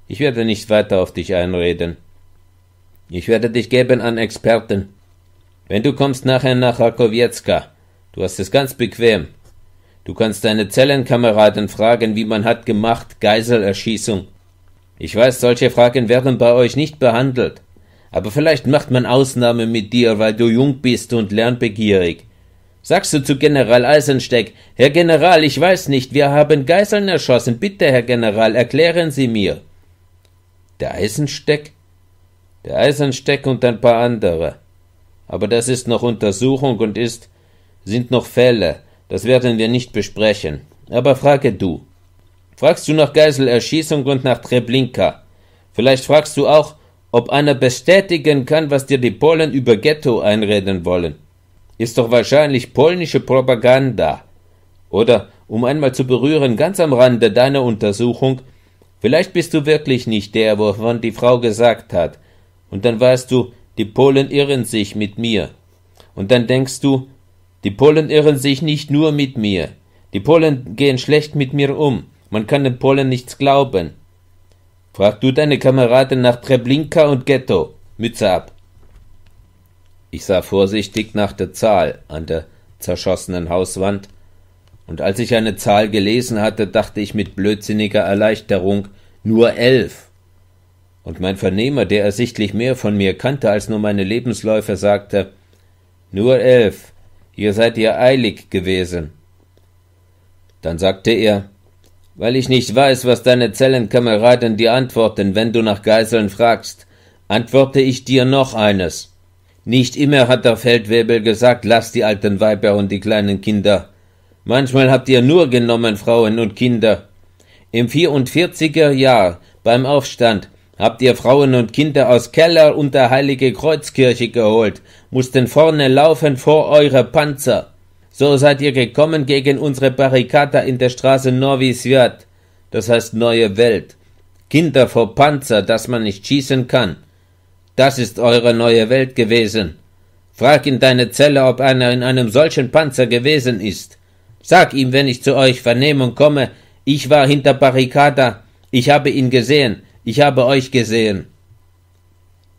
ich werde nicht weiter auf dich einreden. Ich werde dich geben an Experten, wenn du kommst nachher nach Rakowietzka, du hast es ganz bequem. Du kannst deine Zellenkameraden fragen, wie man hat gemacht, Geiselerschießung. Ich weiß, solche Fragen werden bei euch nicht behandelt. Aber vielleicht macht man Ausnahme mit dir, weil du jung bist und lernbegierig. Sagst du zu General Eisensteck, Herr General, ich weiß nicht, wir haben Geiseln erschossen. Bitte, Herr General, erklären Sie mir. Der Eisensteck? Der Eisensteck und ein paar andere. Aber das ist noch Untersuchung und ist sind noch Fälle, das werden wir nicht besprechen. Aber frage du. Fragst du nach Geiselerschießung und nach Treblinka? Vielleicht fragst du auch, ob einer bestätigen kann, was dir die Polen über Ghetto einreden wollen. Ist doch wahrscheinlich polnische Propaganda. Oder, um einmal zu berühren, ganz am Rande deiner Untersuchung, vielleicht bist du wirklich nicht der, wovon die Frau gesagt hat, und dann weißt du, die Polen irren sich mit mir. Und dann denkst du, die Polen irren sich nicht nur mit mir. Die Polen gehen schlecht mit mir um. Man kann den Polen nichts glauben. Frag du deine Kameraden nach Treblinka und Ghetto. Mütze ab. Ich sah vorsichtig nach der Zahl an der zerschossenen Hauswand, und als ich eine Zahl gelesen hatte, dachte ich mit blödsinniger Erleichterung nur elf. Und mein Vernehmer, der ersichtlich mehr von mir kannte als nur meine Lebensläufe, sagte Nur elf, ihr seid ihr eilig gewesen. Dann sagte er Weil ich nicht weiß, was deine Zellenkameraden dir antworten, wenn du nach Geiseln fragst, antworte ich dir noch eines. Nicht immer hat der Feldwebel gesagt, lass die alten Weiber und die kleinen Kinder. Manchmal habt ihr nur genommen Frauen und Kinder. Im vierundvierziger Jahr, beim Aufstand, Habt ihr Frauen und Kinder aus Keller und der Heilige Kreuzkirche geholt, mussten vorne laufen vor eure Panzer. So seid ihr gekommen gegen unsere Barrikada in der Straße Novi Sviat, das heißt neue Welt. Kinder vor Panzer, dass man nicht schießen kann. Das ist eure neue Welt gewesen. Frag in deine Zelle, ob einer in einem solchen Panzer gewesen ist. Sag ihm, wenn ich zu euch Vernehmung komme, ich war hinter Barrikada, ich habe ihn gesehen, ich habe euch gesehen.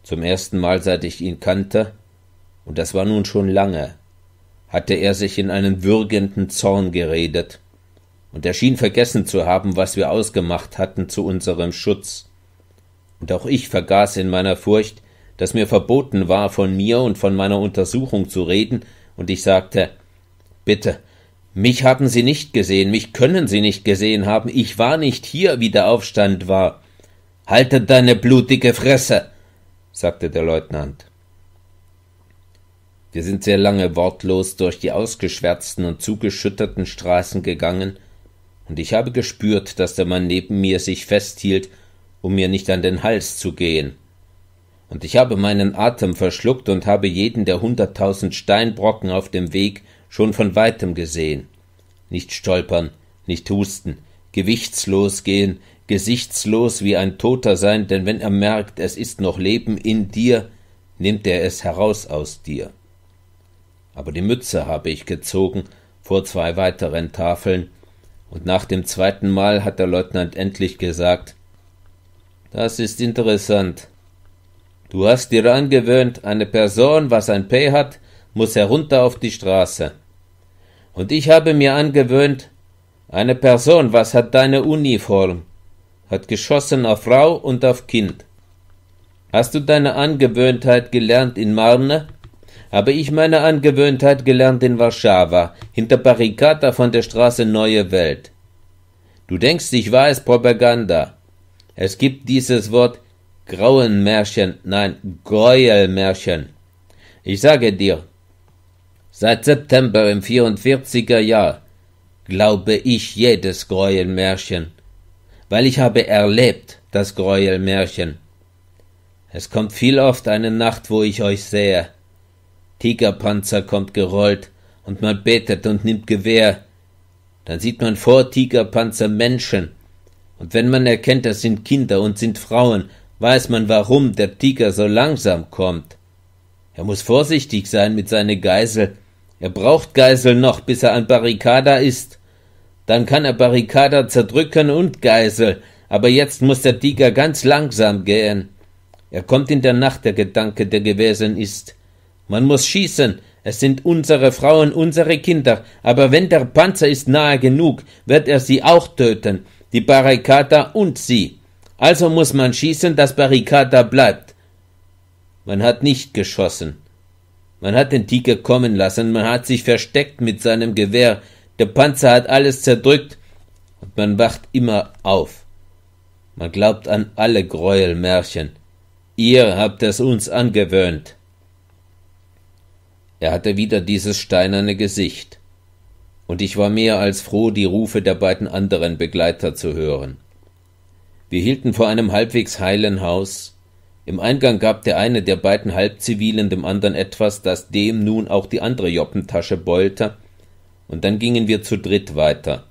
Zum ersten Mal, seit ich ihn kannte, und das war nun schon lange, hatte er sich in einen würgenden Zorn geredet, und er schien vergessen zu haben, was wir ausgemacht hatten zu unserem Schutz. Und auch ich vergaß in meiner Furcht, dass mir verboten war, von mir und von meiner Untersuchung zu reden, und ich sagte Bitte, mich haben Sie nicht gesehen, mich können Sie nicht gesehen haben, ich war nicht hier, wie der Aufstand war. Halte deine blutige Fresse, sagte der Leutnant. Wir sind sehr lange wortlos durch die ausgeschwärzten und zugeschütterten Straßen gegangen, und ich habe gespürt, dass der Mann neben mir sich festhielt, um mir nicht an den Hals zu gehen. Und ich habe meinen Atem verschluckt und habe jeden der hunderttausend Steinbrocken auf dem Weg schon von weitem gesehen. Nicht stolpern, nicht husten, gewichtslos gehen, gesichtslos wie ein Toter sein, denn wenn er merkt, es ist noch Leben in dir, nimmt er es heraus aus dir. Aber die Mütze habe ich gezogen vor zwei weiteren Tafeln, und nach dem zweiten Mal hat der Leutnant endlich gesagt Das ist interessant. Du hast dir angewöhnt, eine Person, was ein Pay hat, muss herunter auf die Straße. Und ich habe mir angewöhnt, eine Person, was hat deine Uniform? hat geschossen auf Frau und auf Kind. Hast du deine Angewöhntheit gelernt in Marne? Habe ich meine Angewöhntheit gelernt in Warschawa, hinter Barrikata von der Straße Neue Welt. Du denkst, ich weiß Propaganda. Es gibt dieses Wort Grauenmärchen, nein, Gräuelmärchen. Ich sage dir, seit September im 44er Jahr glaube ich jedes Gräuelmärchen weil ich habe erlebt das Gräuelmärchen. Es kommt viel oft eine Nacht, wo ich euch sehe. Tigerpanzer kommt gerollt, und man betet und nimmt Gewehr. Dann sieht man vor Tigerpanzer Menschen, und wenn man erkennt, das sind Kinder und sind Frauen, weiß man, warum der Tiger so langsam kommt. Er muss vorsichtig sein mit seiner Geisel. Er braucht Geisel noch, bis er an Barrikada ist. Dann kann er Barrikada zerdrücken und Geisel, aber jetzt muss der Tiger ganz langsam gehen. Er kommt in der Nacht, der Gedanke, der gewesen ist. Man muss schießen, es sind unsere Frauen, unsere Kinder, aber wenn der Panzer ist nahe genug, wird er sie auch töten, die Barrikada und sie. Also muss man schießen, dass Barrikada bleibt. Man hat nicht geschossen. Man hat den Tiger kommen lassen, man hat sich versteckt mit seinem Gewehr, der Panzer hat alles zerdrückt und man wacht immer auf. Man glaubt an alle Gräuelmärchen. Ihr habt es uns angewöhnt. Er hatte wieder dieses steinerne Gesicht, und ich war mehr als froh, die Rufe der beiden anderen Begleiter zu hören. Wir hielten vor einem halbwegs heilen Haus. Im Eingang gab der eine der beiden Halbzivilen dem anderen etwas, das dem nun auch die andere Joppentasche beulte, und dann gingen wir zu dritt weiter.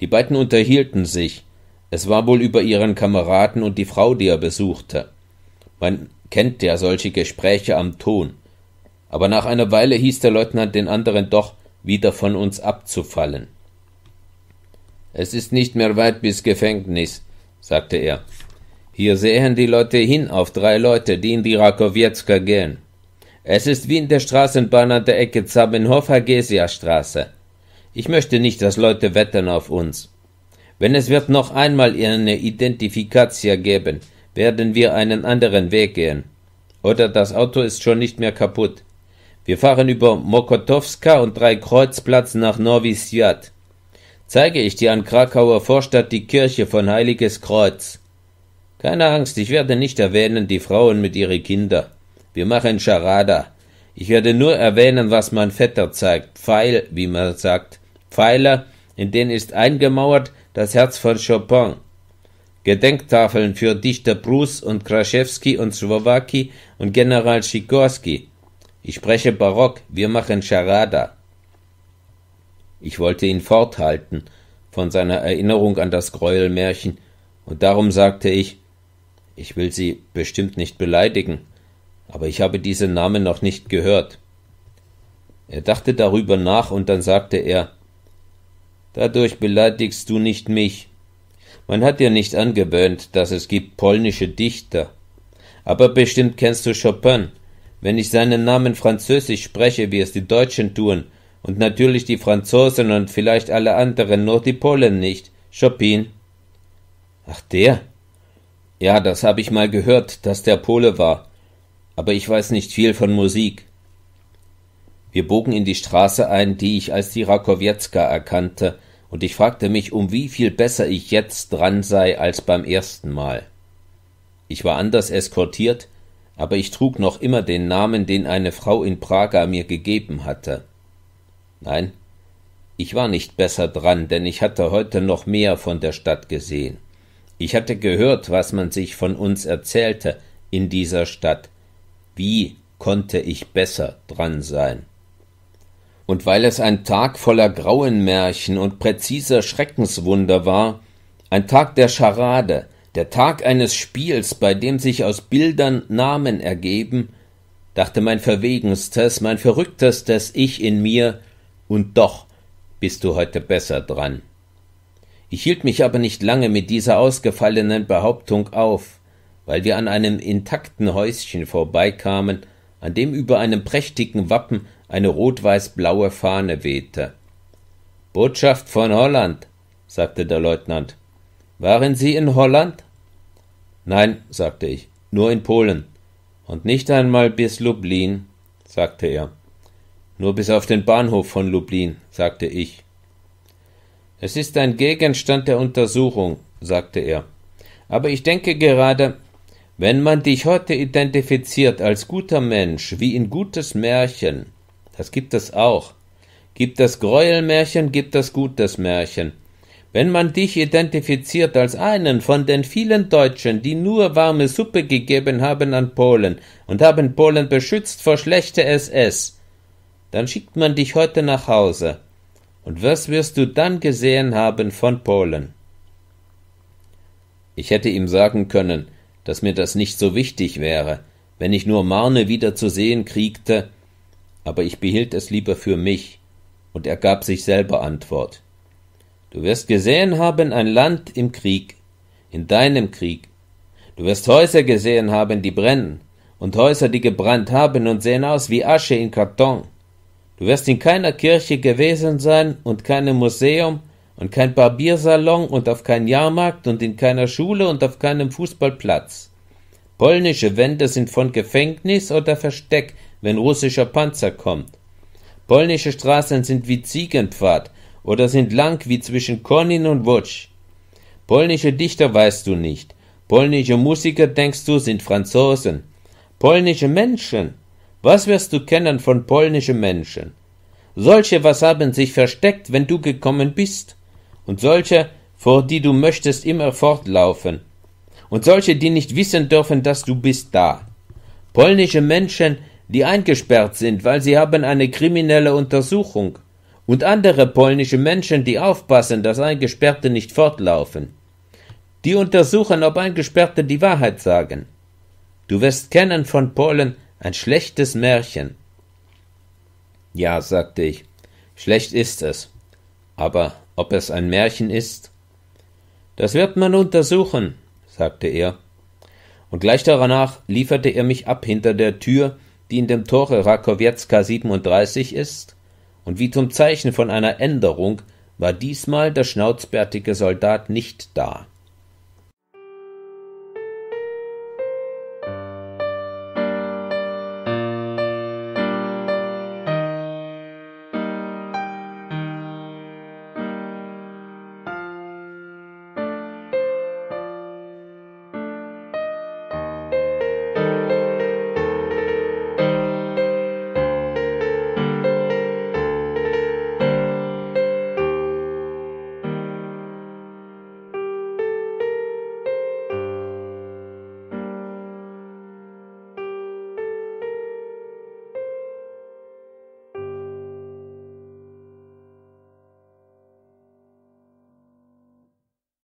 Die beiden unterhielten sich, es war wohl über ihren Kameraden und die Frau, die er besuchte. Man kennt ja solche Gespräche am Ton. Aber nach einer Weile hieß der Leutnant den anderen doch, wieder von uns abzufallen. Es ist nicht mehr weit bis Gefängnis, sagte er. Hier sehen die Leute hin auf drei Leute, die in die Rakowjetzka gehen. Es ist wie in der Straßenbahn an der Ecke Zabinhof-Hagesia-Straße. Ich möchte nicht, dass Leute wettern auf uns. Wenn es wird noch einmal eine Identifikatia geben, werden wir einen anderen Weg gehen. Oder das Auto ist schon nicht mehr kaputt. Wir fahren über Mokotowska und drei Kreuzplatz nach Novi Siad. Zeige ich dir an Krakauer Vorstadt die Kirche von Heiliges Kreuz. Keine Angst, ich werde nicht erwähnen die Frauen mit ihren Kindern. Wir machen Charada. Ich werde nur erwähnen, was mein Vetter zeigt. Pfeil, wie man sagt. Pfeiler, in denen ist eingemauert das Herz von Chopin. Gedenktafeln für Dichter Bruce und Kraschewski und Slowaki und General Sikorski. Ich spreche Barock, wir machen Charada. Ich wollte ihn forthalten von seiner Erinnerung an das Gräuelmärchen, und darum sagte ich, ich will Sie bestimmt nicht beleidigen, aber ich habe diesen Namen noch nicht gehört. Er dachte darüber nach und dann sagte er Dadurch beleidigst du nicht mich. Man hat dir nicht angewöhnt, dass es gibt polnische Dichter. Aber bestimmt kennst du Chopin. Wenn ich seinen Namen französisch spreche, wie es die Deutschen tun, und natürlich die Franzosen und vielleicht alle anderen, nur die Polen nicht. Chopin. Ach der? Ja, das habe ich mal gehört, dass der Pole war aber ich weiß nicht viel von Musik. Wir bogen in die Straße ein, die ich als die Rakowjetzka erkannte, und ich fragte mich, um wie viel besser ich jetzt dran sei als beim ersten Mal. Ich war anders eskortiert, aber ich trug noch immer den Namen, den eine Frau in Praga mir gegeben hatte. Nein, ich war nicht besser dran, denn ich hatte heute noch mehr von der Stadt gesehen. Ich hatte gehört, was man sich von uns erzählte in dieser Stadt, wie konnte ich besser dran sein? Und weil es ein Tag voller Grauenmärchen und präziser Schreckenswunder war, ein Tag der Scharade, der Tag eines Spiels, bei dem sich aus Bildern Namen ergeben, dachte mein verwegenstes, mein verrücktestes Ich in mir, und doch bist du heute besser dran. Ich hielt mich aber nicht lange mit dieser ausgefallenen Behauptung auf weil wir an einem intakten Häuschen vorbeikamen, an dem über einem prächtigen Wappen eine rot-weiß-blaue Fahne wehte. Botschaft von Holland, sagte der Leutnant. Waren Sie in Holland? Nein, sagte ich, nur in Polen. Und nicht einmal bis Lublin, sagte er. Nur bis auf den Bahnhof von Lublin, sagte ich. Es ist ein Gegenstand der Untersuchung, sagte er. Aber ich denke gerade, wenn man dich heute identifiziert als guter Mensch, wie in gutes Märchen, das gibt es auch. Gibt es Gräuelmärchen, gibt es gutes Märchen. Wenn man dich identifiziert als einen von den vielen Deutschen, die nur warme Suppe gegeben haben an Polen und haben Polen beschützt vor schlechter SS, dann schickt man dich heute nach Hause. Und was wirst du dann gesehen haben von Polen? Ich hätte ihm sagen können, dass mir das nicht so wichtig wäre, wenn ich nur Marne wieder zu sehen kriegte, aber ich behielt es lieber für mich, und er gab sich selber Antwort. Du wirst gesehen haben ein Land im Krieg, in deinem Krieg. Du wirst Häuser gesehen haben, die brennen, und Häuser, die gebrannt haben und sehen aus wie Asche in Karton. Du wirst in keiner Kirche gewesen sein und keinem Museum und kein Barbiersalon und auf kein Jahrmarkt und in keiner Schule und auf keinem Fußballplatz. Polnische Wände sind von Gefängnis oder Versteck, wenn russischer Panzer kommt. Polnische Straßen sind wie Ziegenpfad oder sind lang wie zwischen Konin und Wutsch. Polnische Dichter weißt du nicht. Polnische Musiker denkst du sind Franzosen. Polnische Menschen. Was wirst du kennen von polnischen Menschen? Solche was haben sich versteckt, wenn du gekommen bist? und solche, vor die du möchtest immer fortlaufen, und solche, die nicht wissen dürfen, dass du bist da. Polnische Menschen, die eingesperrt sind, weil sie haben eine kriminelle Untersuchung, und andere polnische Menschen, die aufpassen, dass Eingesperrte nicht fortlaufen. Die untersuchen, ob Eingesperrte die Wahrheit sagen. Du wirst kennen von Polen ein schlechtes Märchen. Ja, sagte ich, schlecht ist es, aber ob es ein Märchen ist? Das wird man untersuchen, sagte er. Und gleich danach lieferte er mich ab hinter der Tür, die in dem Tore Rakowiecka 37 ist, und wie zum Zeichen von einer Änderung war diesmal der schnauzbärtige Soldat nicht da.